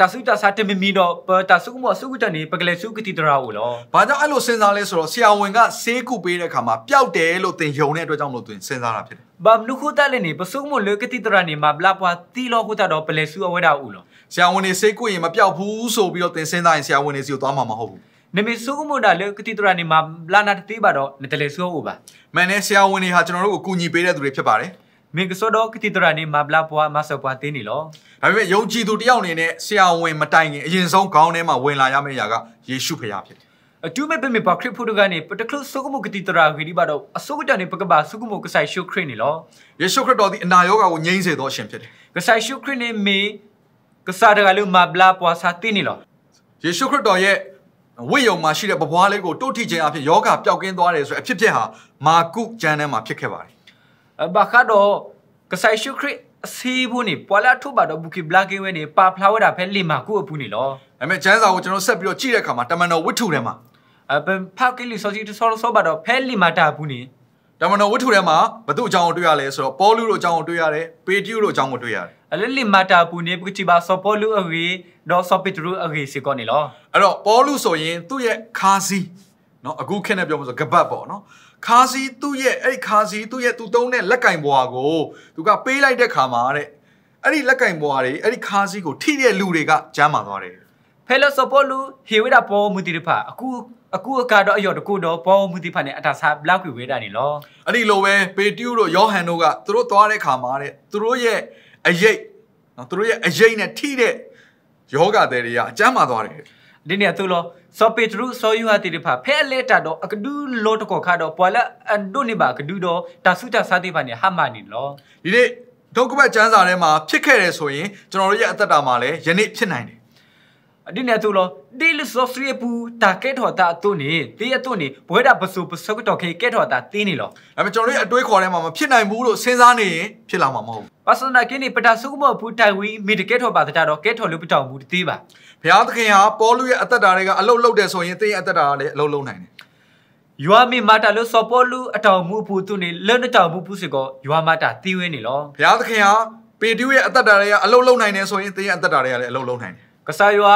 တဆုတဆတမမီတော့ပတဆုမဆုကတနေပကလေဆုကတိတရာကိုလောဘာကြောင့်အဲ့လိုစဉ်းစားလဲဆိုတော့ဆရာဝန်ကဆေးကုပေးတဲ့အခါမှာပျောက်တယ်လို့သင်ယုံတဲ့အတွက်ကြောင့်မလို့သင်စဉ်းစားတာဖြစ်တယ်ဘာမနုခုတလည်းနေပဆုမလေကတိတရာနေမှာဘလပွားတီလောခုတတော့ပလေဆုအဝဲတာဦးလောဆရာဝန်နေဆေးကုရင်မပျောက်ဘူးဆိုပြီးတော့သင်စဉ်းစားရင်ဆရာဝန်နေစီကိုသွားမှာမဟုတ်ဘူးနမေစုကမုဒ္ဒလေကတိတရနေမှာလာနာတသေးပါတော့နတလေဆိုးဦးပါမန်နဲ့ဆရာဝန်တွေဟာကျွန်တော်တို့ကိုကူညီပေးတဲ့သူတွေဖြစ်ပါတယ်မင်းကစောတော့ကတိတရနေမှာဘလပွားမဆောက်ပွားတင်းနေလောဒါပေမဲ့ယုံကြည်သူတယောက်အနေနဲ့ဆရာဝန်မတိုင်ခင်အရင်ဆုံးခေါင်းထဲမှာဝင်လာရမယ့်အရာကယေရှုဖခင်ဖြစ်တယ်အတူမဲ့ပဲမပါခရစ်ဖို့တကနေပတကလဆုကမုကတိတရာဂရီဘာတော့အဆုကတန်နေပကပါဆုကမုကဆိုင်ရှုခရစ်နေလောယေရှုခရစ်တော်သည်အနာရောဂါကိုငြိမ်းစေသောအရှင်ဖြစ်တယ်ကဆိုင်ရှုခရစ်နေမေကစားတကလေးမှာဘလပွားစာတင်းနေလောယေရှုခရစ်တော်ရဲ့ဝိယုံမှာရှိတဲ့ဘပွားလေးကိုတုတ်ထိခြင်းအဖြစ်ယောဂပျောက်ကင်းသွားတယ်ဆိုတဲ့အဖြစ်ဖြစ်ဟာမာကုကျမ်းထဲမှာဖြစ်ခဲ့ပါတယ်။ဘာခါတော့ကဆိုင်ရှုခရစ်အစီဘူးနေပွာလာထုပါတော့ဘူကီဘလကင်းဝဲနေပါဖလာဝဲတာဖဲလီမာကုအပူနေလော။ဒါပေမဲ့ကျမ်းစာကိုကျွန်တော်ဆက်ပြီးတော့ကြည့်တဲ့အခါမှာတမန်တော်ဝိထုထဲမှာအပင်ဖောက်ကီလီဆိုစီတဆောဆောပါတော့ဖဲလီမာတာဘူးနေတမန်တော်ဝိထုထဲမှာဘသူအကြောင်းကိုတွေ့ရလဲဆိုတော့ပေါလုတို့အကြောင်းကိုတွေ့ရတယ်ပေတရုတို့အကြောင်းကိုတွေ့ရတယ်။အလလီမာတာဘူးနေပကချီပါဆောပေါလုအဂေတော့ sopi tru agi စကောနေလောအဲ့တော့ပေါလုဆိုရင်သူ့ရဲ့ခါစီเนาะအခုခက်နဲ့ပြောမှာဆိုကပတ်ပေါ့เนาะခါစီသူ့ရဲ့အဲ့ခါစီသူ့ရဲ့သူသုံးတဲ့လက်ကင်ဘွားကိုသူကပေးလိုက်တဲ့ခါမှာတဲ့အဲ့ဒီလက်ကင်ဘွားတွေအဲ့ဒီခါစီကိုထိတဲ့လူတွေကကျမ်းမာသွားတယ်ဖဲလဆိုပေါလုဟေဝဒပေါ်မူတိရဖာအခုအခုအကတော့အယောတကူတော့ပေါ်မူတိဖာနဲ့အတာစာဘလောက်ကွေဝဲတာနေလောအဲ့ဒီလိုပဲပေတျုတို့ယောဟန်တို့ကသူတို့သွားတဲ့ခါမှာတဲ့သူတို့ရဲ့အရေးနော်သူတို့ရဲ့အရေးနဲ့ထိတဲ့ယောဂတဲ့တွေကအကျမ်းမာသွားတယ်ဒီနေ့သူလောစောပေတရုစောယူဟာတိရဖာဖဲလေတာတော့အကဒူလောတကောခါတော့ပွာလာအဒုန်နိဘာကဒူတော့တာစုတာစာတိပါနေဟာမနီလောဒီနေ့ဒုက္ခပတ်ကျမ်းစာထဲမှာဖြစ်ခဲ့တယ်ဆိုရင်ကျွန်တော်တို့ရဲ့အသက်တာမှာလည်းယနေ့ဖြစ်နိုင်တယ်ဒီနေတူလောဒီလစော့ဖ်ဝဲပူတာကဲထော်တာအတုနေတေးအတုနေဘွဲတာပစုပစုကတော်ခေကဲထော်တာတင်းနေလောဒါပေမဲ့ကျွန်တော်တို့အတွေးခေါ်ထဲမှာမဖြစ်နိုင်ဘူးလို့စဉ်းစားနေရင်ဖြစ်လာမှာမဟုတ်ဘူးပါစနာကင်းနေပတာစုကမော့ဘူးတိုင်ဝီမိတကဲထော်ပါတတော်ကဲထော်လို့ပတောင်ဘူးတေးပါဘုရားသခင်ကပေါလုရဲ့အသက်တာတွေကအလုတ်လုတ်တယ်ဆိုရင်တင်းရဲ့အသက်တာကလည်းအလုတ်လုတ်နိုင်တယ်ယွာမီမာတာလို့စော်ပေါ်လူအတော်မူဖူသူနေလဲ့တောင်မူဖူစစ်ကောယွာမာတာတီးဝင်းနေလောဘုရားသခင်ကပေတူးရဲ့အသက်တာတွေကအလုတ်လုတ်နိုင်တယ်ဆိုရင်တင်းရဲ့အသက်တာတွေကလည်းအလုတ်လုတ်နိုင်တယ်ကဆာယွာ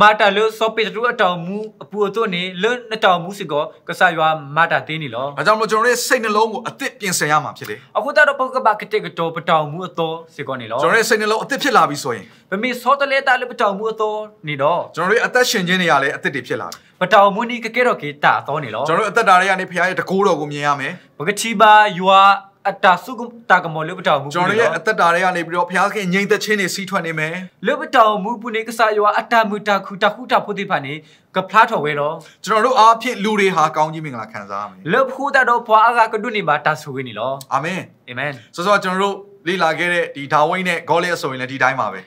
မာတာလို့စောပေတူအတောင်မူအပူအသွနေလွတ်အတောင်မူစီကောကဆာယွာမာတာတင်းနေလောအဲကြောင့်မလို့ကျွန်တော်ရဲ့စိတ်နှလုံးကိုအသစ်ပြင်ဆင်ရမှာဖြစ်တယ်အခုတော့ပုဂ္ဂဘကတိကတော်ပတောင်မူအတော်စီကောနေလောကျွန်တော်ရဲ့စိတ်နှလုံးအသစ်ဖြစ်လာပြီဆိုရင်ဗမေစောတလဲတာလို့ပတောင်မူအတော်နေတော့ကျွန်တော်ရဲ့အသက်ရှင်ခြင်းတွေကလည်းအသစ်တွေဖြစ်လာပြီပတောင်မူနီကကဲတော့ကေတာတော်နေလောကျွန်တော်ရဲ့အသက်တာတွေကနေဖခင်ရဲ့တကိုးတော်ကိုမြင်ရမယ်ဘဂချီပါယွာအတာစုကတာကမောလွပတောင်မူကျွန်တော်ရဲ့အသက်တာတွေကနေပြီးတော့ဘုရားခင်ငြိမ်သက်ခြင်းတွေစီးထွက်နေမယ်လွပတောင်မူပုနေကစားယောအတာမူတာခူတာခူတာဖို့တိဖာနေကဖလားတော်ဝဲတော့ကျွန်တော်တို့အားဖြင့်လူတွေဟာကောင်းကြီးမင်္ဂလာခံစားရမယ်လွပခူတာတော့ဘွားကကဒုနေပါတာဆူနေလောအာမင်အာမင်ဆိုတော့ကျွန်တော်တို့လေ့လာခဲ့တဲ့ဒီဒါဝိတ်နဲ့ဂေါလိယဆိုရင်လည်းဒီတိုင်းပါပဲ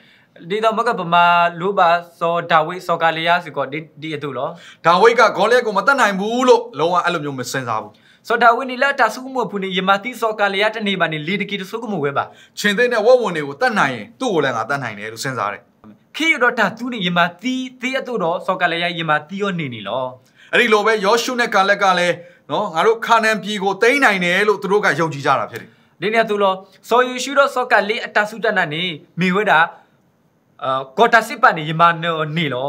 ဒီတော့မကပမာလိုပါစောဒါဝိတ်စောကာလီယာစီကောဒီဒီအတူလောဒါဝိတ်ကဂေါလိယကိုမတတ်နိုင်ဘူးလို့လုံးဝအဲ့လိုမျိုးမစင်စားဘူးဆိုဒါဝင်နီလာတဆုမှုဖူနေယမတိစောကလျာတနေပါနေလီတကီတဆုကမှုပဲပါချင်းသိတဲ့ဝက်ဝန်တွေကိုတတ်နိုင်ရင်သူ့ကိုလည်းငါတတ်နိုင်တယ်လို့စဉ်းစားတယ်ခေရတော့တာသူနေယမတိသေးအတော့တော့စောကလျာယမတိရောနေနေလောအဲ့ဒီလိုပဲယောရှုနဲ့ကာလက်ကလည်းနော်ငါတို့ခါနန်ပြည်ကိုသိမ်းနိုင်တယ်လို့သူတို့ကယုံကြည်ကြတာဖြစ်တယ်ဒီနေ့သူလောစောယေရှုတော့စောကလေးအတဆုတတ်နေမိဝဲတာအာကောတာစစ်ပါနေယမနေလော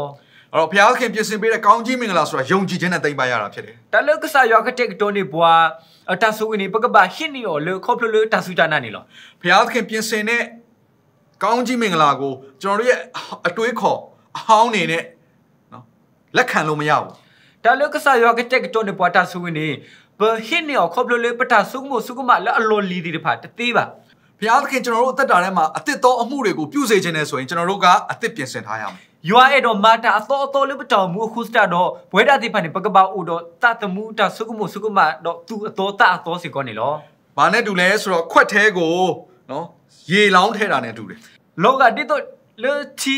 အဲ့တော့ဘုရားခင်ပြင်ဆင်ပေးတဲ့ကောင်းကြီးမင်္ဂလာဆိုတာယုံကြည်ခြင်းနဲ့သိမ့်ပိုင်ရတာဖြစ်တယ်တလုတ်ကစားယောဂတက်တိုနေဘွာတဆူကနေပကပဟင်းနီရောလေခေါပလိုတဆူတနာနေလောဘုရားခင်ပြင်ဆင်တဲ့ကောင်းကြီးမင်္ဂလာကိုကျွန်တော်တို့ရဲ့အတွေးခေါ်အဟောင်းနေနဲ့နော်လက်ခံလို့မရဘူးတလုတ်ကစားယောဂတက်တိုနေဘွာတဆူကနေဘဟင်းနီရောခေါပလိုပတဆုမှုဆုကမလအလောလီဒီတဖာတသေးပါဘုရားသခင်ကျွန်တော်တို့အသက်တာထဲမှာအသစ်သောအမှုတွေကိုပြုစေခြင်းနဲ့ဆိုရင်ကျွန်တော်တို့ကအသစ်ပြင်ဆင်ထားရမယ်ယူအာအေတော့မာတာအတော်အတော်လေးပတောင်မူအခုစတာတော့ဘွဲတာတိဖန်နေပကပအိုတော့တတမူတာစုကမှုစုကမတော့သူအတော်တအတော်စီကောနေလော။ဘာနဲ့တူလဲဆိုတော့ခွက်သေးကိုနော်ရေလောင်းထဲတာနဲ့တူတယ်။လောကတိတော့လေတီ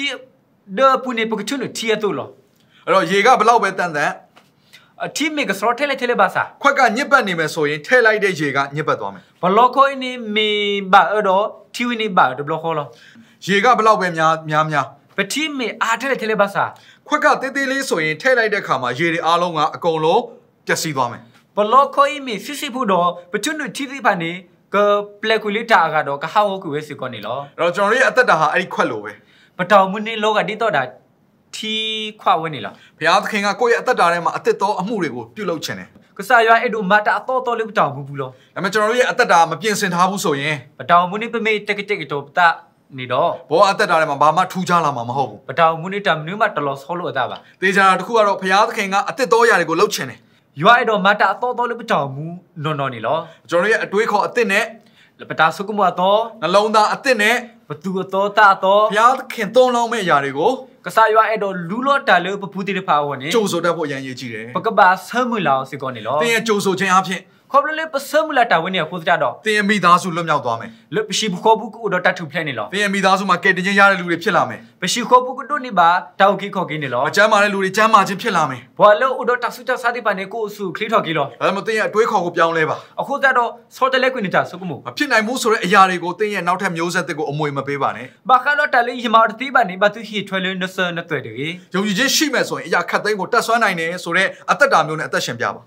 ဒေပူနေပကချုနတီအတူလော။အဲ့တော့ရေကဘလောက်ပဲတန်တန်အထီမေကစရထဲလိုက်ထဲလိုက်ပါစားခွက်ကညစ်ပတ်နေမယ်ဆိုရင်ထဲလိုက်တဲ့ရေကညစ်ပတ်သွားမယ်ဘလော့ခိုင်းနေမေဘာအဲ့တော့ထီဝင်းနေဘာဘလော့ခေါ်လော ရေကဘလောက်ပဲများများများပတိမေအားထက်တဲ့ထက်လေးပါစာခွက်ကတေးသေးလေးဆိုရင်ထည့်လိုက်တဲ့ခါမှာရေတွေအားလုံးကအကုန်လုံးပျက်စီးသွားမယ်ဘလော့ခိုအီမီစစ်စစ်ဖို့တော့ပချွန်းတို့ထိသိပါနေကပလက်ကူလီတာကတော့ကဟောက်ကူပဲစကောနေလောအဲ့တော့ကျွန်တော်တို့ရဲ့အသက်တာဟာအဲ့ဒီခွက်လိုပဲပတောင်မွနေလောကတိတော့တာထီခွဝင်နေလားဘုရားသခင်ကကိုယ့်ရဲ့အသက်တာထဲမှာအသက်တော်အမှုတွေကိုပြုလုပ်ခြင်းတယ်ကစားရွာအဲ့တို့မတာအတော်တော်လေးပတောင်ဘူးဘူးလောဒါပေမဲ့ကျွန်တော်တို့ရဲ့အသက်တာမပြင်ဆင်ထားဘူးဆိုရင်ပတောင်မွနေပမေတက်ကတက်ကတော့ပတာနေတော့ဘောအသက်တာထဲမှာဘာမှထူးခြားလာမှာမဟုတ်ဘူးပတောင်မူနီတာမနူးမှာတလောဆောလို့အတာပါတေချာတာတစ်ခုကတော့ဖျားသခင်ကအသက်တော်ရာတွေကိုလှုပ်ချင်တယ်ရွာအဲ့တော့မတာအတော်တော်လို့ပတောင်မူနော်နော်နေလောကျွန်တော်ရဲ့အတွေးခေါ်အသက်နဲ့ပတာဆုကမတော်နှလုံးသားအသက်နဲ့ဘသူအတော်တာတော်ဖျားသခင်သုံးလုံးမဲ့ရာတွေကိုကစားရွာအဲ့တော့လူလော့တာလို့ပပူတိတဖာဝနေကြိုးဆိုတတ်ဖို့အရန်ရေးကြည့်တယ်ပကပာဆမ်းမူလောင်စေကောနေလောတင်းရဲ့ကြိုးဆိုခြင်းအဖြစ်ခေါပလလေးပစမူလာတာဝင်းနေကိုစတာတော့တင်မိသားစုလွတ်မြောက်သွားမယ်လွတ်ပရှိခေါဘူးကိုတော့တတ်ထူဖလဲနေလောတင်မိသားစုမှာကဲတင်ချင်းရတဲ့လူတွေဖြစ်လာမယ်ပရှိခေါဘူးကိုတို့နေပါတောက်ကိခေါကိနေလောအချမ်းမာတဲ့လူတွေချမ်းမာချင်းဖြစ်လာမယ်ဘွာလို့ဥတော့တဆုတစားတိပါနေကိုအဆူခလီထော်ကိလောအဲ့မတင်ရအတွေးခေါ်ကိုပြောင်းလဲပါအခုစတော့ဆော့တလဲကွနေတာစုကမှုမဖြစ်နိုင်ဘူးဆိုတဲ့အရာတွေကိုတင်ရနောက်ထပ်မျိုးဆက်တစ်ကိုအမွေမပေးပါနဲ့ဘာခါတော့တလေးရမာတိပါနေဘာသူဟီထွဲလွန်းနဆနတွေ့တယ်ယုံကြည်ခြင်းရှိမဲ့ဆိုရင်အရာခတ်သိမ်းကိုတတ်ဆွမ်းနိုင်တယ်ဆိုတော့အသက်တာမျိုးနဲ့အသက်ရှင်ပြပါ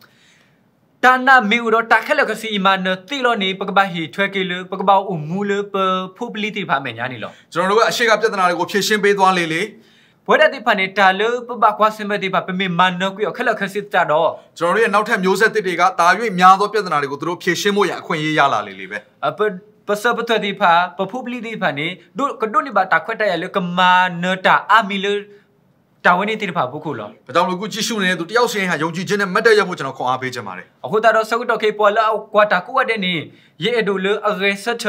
တာနာမီဥတော့တခက်လကစီမန်တိလို့နေပကပဟီထွဲကေလပကပအူမူလပဖူပလီတိဖာမယ်ညာနေလို့ကျွန်တော်တို့ကအရှိကပြဿနာတွေကိုဖြေရှင်းပေးသွားလေလေဘွဲတဲ့တိဖာနေတာလပပကွာစင်မတိဖာပမေမန်နကွေခက်လကစီတတော့ကျွန်တော်တို့ရဲ့နောက်ထပ်မျိုးဆက်တစ်တွေကတာ၍များသောပြဿနာတွေကိုသူတို့ဖြေရှင်းဖို့ရအခွင့်အရေးရလာလေလေပဲအပပစပတတိဖာပဖူပလီတိဖာနေဒုကဒုန်ဘာတခွတ်တရလကမာနတာအမီလောတာဝန်နေတိရဖာဘုခုလောဘာကြောင့်လဲခုကြည့်ရှုနေတဲ့သူတယောက်စရင်ဟာယုံကြည်ခြင်းနဲ့မတ်တက်ရဖို့ကျွန်တော်ခွန်အားပေးခြင်းပါတယ်အခုတာတော့ဆုတ်တော့ခေပေါ်လာကွာတာကူအတဲ့နေရေအဒူလအရေဆက်ထ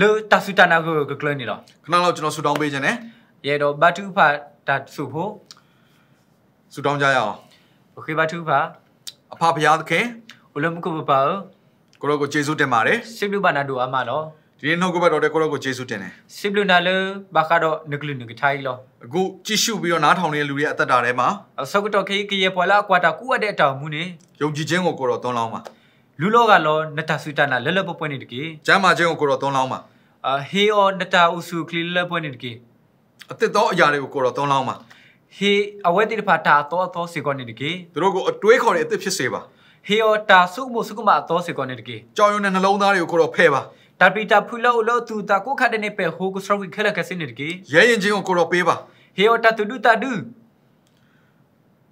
လေတာဆူတနာကိုကလနေလောခဏလောက်ကျွန်တော်ဆူတောင်းပေးခြင်းနဲ့ရေတော့ဘတ်တူဖာတာဆူဖို့ဆူတောင်းကြရအောင်โอเคဘတ်တူဖာအဖဖရားသခင်ဦးလမကုပပါကိုရောကိုကျေးဇူးတင်ပါတယ်စိတ်လူပါနာတို့အမနော်ဒီနေ့နှုတ်ကပတ်တော်တဲ့ကိုရောကိုယေရှုတင်တယ်စိဘလူနာလဘာခါတော့နကလူနကထိုင်လောအခုကြည့်ရှုပြီးတော့နားထောင်နေတဲ့လူတွေရဲ့အသက်တာထဲမှာဆောက်ကတော့ခေကရေပေါ်လာကွာတာကူရတဲ့အတောင်မူနေယုံကြည်ခြင်းကိုကိုရောသွန်လောင်းပါလူလောကလောနတဆူတနာလဲလဲပွပွနေတကေကျမ်းမာခြင်းကိုကိုရောသွန်လောင်းပါအဟေအောနတအုစုကလီလဲပွနေတကေအသက်တော်အရာတွေကိုကိုရောသွန်လောင်းပါဟေအဝဲတိတဖာတာတော်တော်စီကောနေတကေသူတို့ကိုအတွေးခေါ်တဲ့အသက်ဖြစ်စေပါဟေအောတာစုမှုစုကမအတော်စီကောနေတကေကြောင်ရုံနဲ့နှလုံးသားတွေကိုကိုရောဖဲ့ပါတာပီတာဖူလောလောသူတာကိုခတ်တဲ့နေပဲဟိုကစရဝိခဲလကစနေတကေရဲရင်ချင်းကိုကိုတော့ပေးပါဟေယောတာတူဒူတာဒူ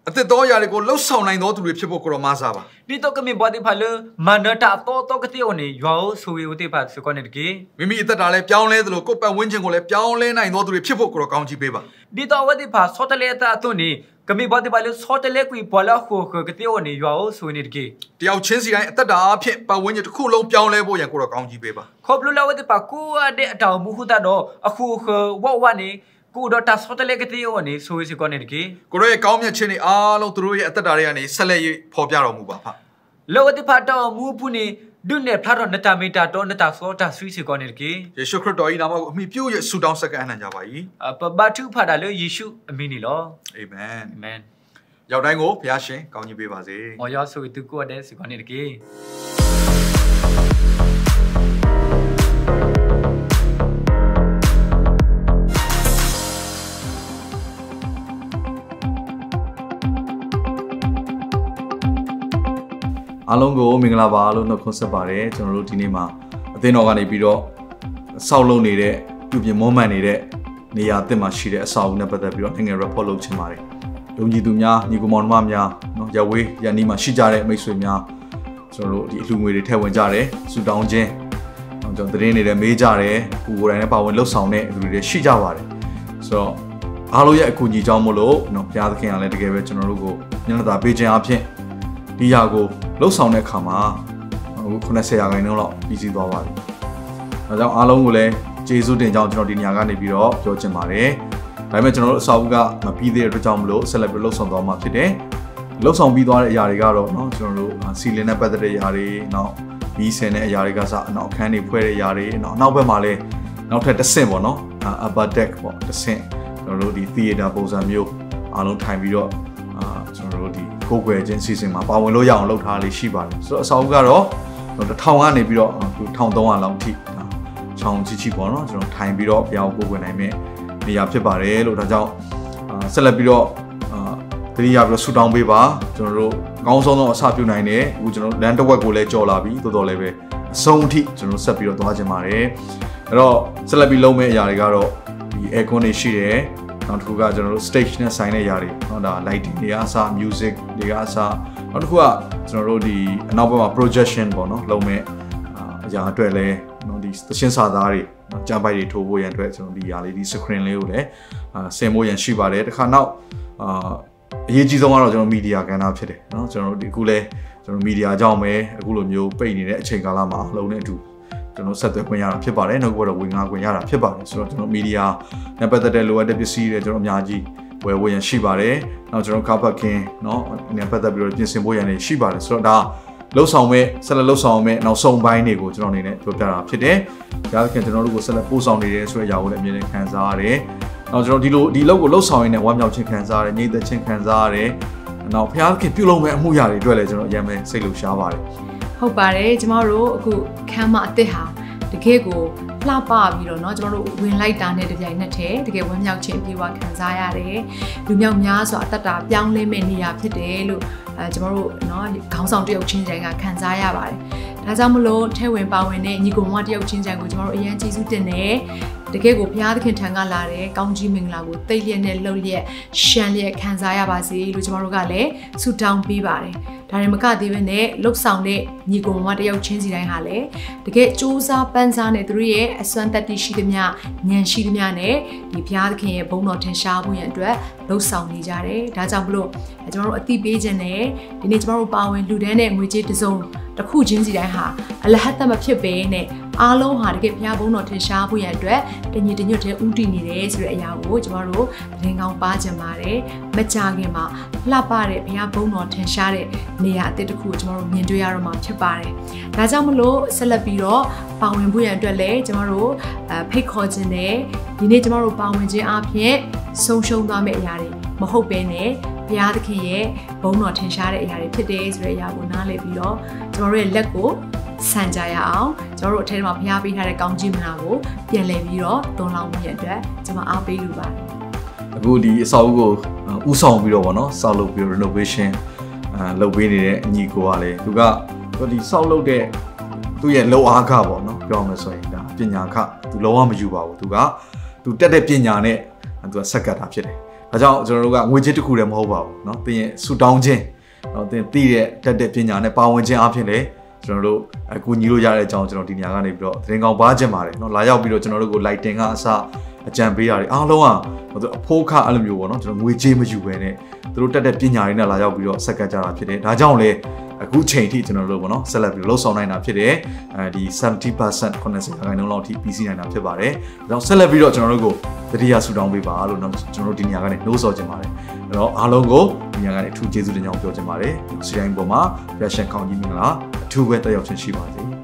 အသက်တော်ရာတွေကိုလှုပ်ဆောင်နိုင်သောသူတွေဖြစ်ဖို့ကိုရောမစားပါဒီတော့ကမင်းဘာတိဖာလမန္တတာတော့တော့ကတိအိုနေရောဆိုရီဦးတိဖာစကောနေတကေမိမိအသက်တာလည်းပြောင်းလဲသလိုကိုယ်ပတ်ဝန်းကျင်ကိုလည်းပြောင်းလဲနိုင်သောသူတွေဖြစ်ဖို့ကိုရောကောင်းချီးပေးပါဒီတော့ဝတိဖာဆော့တလေတာသွနေကမင်းဘာတိဖာလဆော့တလေကွီပေါ်လာခိုကတိအိုနေရောဆိုနေတကေတယောက်ချင်းစီတိုင်းအသက်တာအဖြစ်ပတ်ဝန်းကျင်တစ်ခုလုံးပြောင်းလဲဖို့ရန်ကိုရောကောင်းချီးပေးပါခေါပလူလာဝတိဖာကိုအတဲ့အတောင်မူဟုတတော့အခုခဝဝနေကိုတော့တာဆော့တလေကတိယောနေဆိုရေးစကောနေတကေကိုတို့ရဲ့ကောင်းမြတ်ခြင်းတွေအားလုံးသူတို့ရဲ့အသက်တာတွေကနေဆက်လက်ဖော်ပြတော်မူပါဖလောကတိဖတ်တော်မူဖူနေဒုနေဖတ်တော်နတမီတာတော်နတဆောတာဆွီစကောနေတကေယေရှုခရစ်တော်၏နာမကိုအမိပြုရဆူတောင်းဆက်ကအနံ့ကြပါ၏ပပတုဖတ်တာလေယေရှုအမိနေလောအာမင်အာမင်ရောက်တိုင်းကိုဘုရားရှင်ကောင်းကြီးပေးပါစေ။အော်ရဆိုသူကိုတဲ့စကောနေတကေ။အားလုံးကိုမင်္ဂလာပါလို့နှုတ်ခွန်းဆက်ပါတယ်ကျွန်တော်တို့ဒီနေ့မှာအသင်းတော်ကနေပြီးတော့ဆောက်လုပ်နေတဲ့ပြုပြင်မွမ်းမံနေတဲ့နေရာအသစ်မှာရှိတဲ့အဆောက်အဦနဲ့ပတ်သက်ပြီးတော့ငငယ် report လုပ်ချင်ပါတယ်။ဒုံကြီးသူများညီကောင်မောင်နှမများနော်ရဝေးရန်နီမှာရှိကြတဲ့မိတ်ဆွေများကျွန်တော်တို့ဒီအလှူငွေတွေထည့်ဝင်ကြတယ်ဆူတောင်းခြင်းကျွန်တော်သတင်းတွေလည်းမေးကြတယ်ကိုကိုယ်တိုင်လည်းပါဝင်လှုပ်ဆောင်တဲ့လူတွေလည်းရှိကြပါတယ်။ဆိုတော့အားလုံးရဲ့အကူအညီကြောင့်မို့လို့နော်ဘုရားသခင်ကလည်းတကယ်ပဲကျွန်တော်တို့ကိုညံ့တာပေးခြင်းအဖြစ်ဒီရာကိုလှုပ်ဆောင်တဲ့အခါမှာအခု90ရာခိုင်နှုန်းလောက်ပြီးစီးသွားပါပြီ။ဒါကြောင့်အားလုံးကိုလည်းကျေးဇူးတင်ကြောင်းကျွန်တော်ဒီညကနေပြီးတော့ပြောချင်ပါတယ်။ဒါပေမဲ့ကျွန်တော်တို့အစာအုပ်ကမပြီးသေးတဲ့အတွက်ကြောင့်မလို့ဆက်လက်ပြီးလှုပ်ဆောင်သွားမှာဖြစ်တယ်။လှုပ်ဆောင်ပြီးသွားတဲ့အရာတွေကတော့เนาะကျွန်တော်တို့စီလင်းနဲ့ပတ်သက်တဲ့အရာတွေနောက်မီးဆင်တဲ့အရာတွေကစအနောက်ခန်းတွေဖွဲ့တဲ့အရာတွေနောက်နောက်ဘက်မှာလည်းနောက်ထပ်တစ်ဆင့်ပေါ့နော် upper deck ပေါ့တစ်ဆင့်ကျွန်တော်တို့ဒီ theater ပုံစံမျိုးအားလုံးထိုင်ပြီးတော့ကိုကွယ်ခြင်းစီစဉ်မှာပါဝင်လို့ရအောင်လုပ်ထားလေးရှိပါတယ်ဆိုတော့အစောကတော့ထောင်ကနေပြီးတော့1300လောက်ထိချောင်းချီချီပေါ့နော်ကျွန်တော်ထိုင်ပြီးတော့ဘုရားကိုကိုကွယ်နိုင်မယ့်နေရာဖြစ်ပါတယ်လို့ဒါကြောင့်ဆက်လက်ပြီးတော့တတိယပြီးတော့ဆူတောင်းပေးပါကျွန်တော်တို့အကောင်းဆုံးတော့အစပြုနိုင်တယ်အခုကျွန်တော်လမ်းတစ်ဝက်ကိုလည်းကြော်လာပြီတော်တော်လည်းပဲအဆုံးအထိကျွန်တော်ဆက်ပြီးတော့သွားချင်ပါတယ်အဲ့တော့ဆက်လက်ပြီးလုပ်မယ့်အရာတွေကတော့ဒီ aircon တွေရှိတယ်နောက်တစ်ခုကကျွန်တော်တို့ stage နဲ့ဆိုင်တဲ့ຢာတွေเนาะဒါ lighting တွေအစား music တွေအစားနောက်တစ်ခုကကျွန်တော်တို့ဒီအနောက်ဘက်မှာ projection ပေါ့เนาะလုပ်မဲ့အရာအတွက်လဲเนาะဒီသရှင်းစာသားတွေကြမ်းပိုက်တွေထိုးဖို့ရန်အတွက်ကျွန်တော်ဒီຢာလေးဒီ screen လေးကိုလည်းဆင်ဖို့ရန်ရှိပါတယ်တခါနောက်အာအရေးကြီးဆုံးကတော့ကျွန်တော်မီဒီယာကဏ္ဍဖြစ်တယ်เนาะကျွန်တော်တို့ဒီအခုလဲကျွန်တော်မီဒီယာကြောင့်ပဲအခုလိုမျိုးပိတ်နေတဲ့အချိန်ကာလမှာအလုံးနဲ့အတူကျွန်တော်ဆက်သွယ်ခွင့်ရတာဖြစ်ပါတယ်နောက်ကတော့ဝင်ငါခွင့်ရတာဖြစ်ပါတယ်ဆိုတော့ကျွန်တော်မီဒီယာနဲ့ပတ်သက်တဲ့လိုအပ်တဲ့ပစ္စည်းတွေကျွန်တော်အများကြီးဝယ်ဝယ်ရန်ရှိပါတယ်နောက်ကျွန်တော်ကားပတ်ခင်းเนาะနဲ့ပတ်သက်ပြီးတော့ပြင်ဆင်ဖို့ရန်တွေရှိပါတယ်ဆိုတော့ဒါလှုပ်ဆောင်မဲ့ဆက်လက်လှုပ်ဆောင်မဲ့နောက်ဆုံးပိုင်းတွေကိုကျွန်တော်အနေနဲ့ပြောပြတာဖြစ်တယ်။ဒါကြောင့်ကျွန်တော်တို့ကိုဆက်လက်ပို့ဆောင်နေတယ်ဆိုတဲ့အရာကိုလည်းအမြဲတမ်းခံစားရတယ်။နောက်ကျွန်တော်ဒီလိုဒီလောက်ကိုလှုပ်ဆောင်ရင်းနဲ့ဝမ်းမြောက်ခြင်းခံစားရတယ်၊ငြိမ်သက်ခြင်းခံစားရတယ်။နောက်ဖျားခင်ပြုလုပ်မဲ့အမှုရာတွေအတွက်လည်းကျွန်တော်အရင်ပဲစိတ်လှုပ်ရှားပါတယ်။ဟုတ်ပါတယ်ကျမတို့အခုခမ်းမအစ်စ်ဟာတကယ်ကိုလှပပြီးတော့เนาะကျမတို့ဝင်လိုက်တာနဲ့တပြိုင်နက်တည်းတကယ်ဝမ်းမြောက်ခြင်းပြေဝခံစားရတယ်လူမြောက်များစွာအသက်တာပြောင်းလဲမဲ့နေရာဖြစ်တယ်လို့အဲကျမတို့เนาะခေါင်းဆောင်တယောက်ချင်းတိုင်းကခံစားရပါတယ်ဒါကြောင့်မလို့ထဲဝင်ပါဝင်တဲ့ညီကောင်မတယောက်ချင်းတိုင်းကိုကျမတို့အရန်ကျေးဇူးတင်တယ်တကယ်ကိုဘုရားသခင်ထံကလာတဲ့ကောင်းကြီးမင်္ဂလာကိုသိလျက်နဲ့လှုပ်လျက်ရှမ်းလျက်ခံစားရပါစေလို့ကျမတို့ကလည်းဆုတောင်းပေးပါတယ်ဒါရင်မကသေးပဲနဲ့လှုပ်ဆောင်တဲ့ညီကောင်မတယောက်ချင်းစီတိုင်းဟာလည်းတကယ်စူးစမ်းပန်းစားနဲ့သူတို့ရဲ့အစွမ်းတက်တိရှိသမျှဉာဏ်ရှိသမျှနဲ့ဒီဘုရားသခင်ရဲ့ဘုန်းတော်ထင်ရှားမှုရန်အတွက်လှုပ်ဆောင်နေကြတယ်ဒါကြောင့်မလို့ကျွန်တော်တို့အသိပေးခြင်းနဲ့ဒီနေ့ကျွန်တော်တို့ပါဝင်လူတန်းနဲ့ငွေကြေးတစုံတစ်ခုချင်းစီတိုင်းဟာအလဟတ်သမဖြစ်ပဲနဲ့အားလုံးဟာတကယ်ဘုရားဘုန်းတော်ထင်ရှားဖို့ရအတွက်တညီတညွတ်တည်းဥတည်နေတယ်ဆိုတဲ့အရာကိုကျမတို့တင်ကောင်းပါကြပါတယ်မကြခင်မှာလှပတဲ့ဘုရားဘုန်းတော်ထင်ရှားတဲ့နေရာအသစ်တစ်ခုကိုကျမတို့မြင်တွေ့ရတော့မှာဖြစ်ပါတယ်ဒါကြောင့်မလို့ဆက်လက်ပြီးတော့ပါဝင်ဖို့ရအတွက်လည်းကျမတို့ဖိတ်ခေါ်ခြင်းနဲ့ဒီနေ့ကျမတို့ပါဝင်ခြင်းအပြင်ဆုံးရှုံးသွားမယ့်အရာတွေမဟုတ်ဘဲနဲ့ဘုရားသခင်ရဲ့ဘုန်းတော်ထင်ရှားတဲ့အရာတွေဖြစ်တယ်ဆိုတဲ့အရာကိုနားလည်ပြီးတော့ကျွန်တော်တို့ရဲ့လက်ကိုဆန်ကြရအောင်ကျွန်တော်တို့အထက်မှာဘုရားပေးထားတဲ့ကောင်းချီးမနာကိုပြန်လည်ပြီးတော့တွန်းလောင်းမှုရဲ့အတွက်ကျွန်မအားပေးလိုပါတယ်အခုဒီအဆောက်အဦကိုဥဆောင်ပြီးတော့ဗောနော်ဆောက်လုပ်ပြီး renovation လုပ်ပေးနေတဲ့အညီကိုကလည်းသူကဒီဆောက်လုပ်တဲ့သူ့ရဲ့လောအားခပေါ့နော်ပြောမယ်ဆိုရင်ဒါပညာခသူလောဝမယူပါဘူးသူကသူတက်တဲ့ပညာနဲ့သူကဆက်ကတ်တာဖြစ်တယ်ဒါကြောင့်ကျွန်တော်တို့ကငွေကြေးတစ်ခုတည်းမဟုတ်ပါဘူးเนาะသင်ရဲ့ဆူတောင်းခြင်းเนาะသင်သိတဲ့တတ်တဲ့ပညာနဲ့ပါဝင်ခြင်းအပြင်လည်းကျွန်တော်တို့အကူညီလို့ရတဲ့အကြောင်းကျွန်တော်ဒီညကနေပြီးတော့သတင်းကောင်းပါခြင်းပါတယ်เนาะလာရောက်ပြီးတော့ကျွန်တော်တို့ကို lighting ကအစအကြံပေးရတယ်အားလုံးကအဖို့ခအဲ့လိုမျိုးပေါ့เนาะကျွန်တော်ငွေကြေးမယူဘဲနဲ့သူတို့တက်တဲ့ပညာတွေနဲ့လာရောက်ပြီးတော့ဆက်ကပ်ကြတာဖြစ်တယ်ဒါကြောင့်လည်းအခုချိန်ထိကျွန်တော်တို့ပေါ့နော်ဆက်လက်ပြီးလှုပ်ဆောင်နိုင်တာဖြစ်တယ်အဲဒီ70% 90%လောက်အထိပြီးစီးနိုင်တာဖြစ်ပါတယ်ဒါကြောင့်ဆက်လက်ပြီးတော့ကျွန်တော်တို့ကိုတတိယဆူတောင်းပေးပါလို့ကျွန်တော်တို့ဒီညကနေနှိုးဆော်ခြင်းပါတယ်အဲ့တော့အားလုံးကိုဒီညကနေအထူးကျေးဇူးတင်ကြောင်းပြောခြင်းပါတယ်စီတိုင်းပေါ်မှာ fashion ကောင်းကြီးမင်္ဂလာအထူးပဲတက်ရောက်ခြင်းရှိပါစေ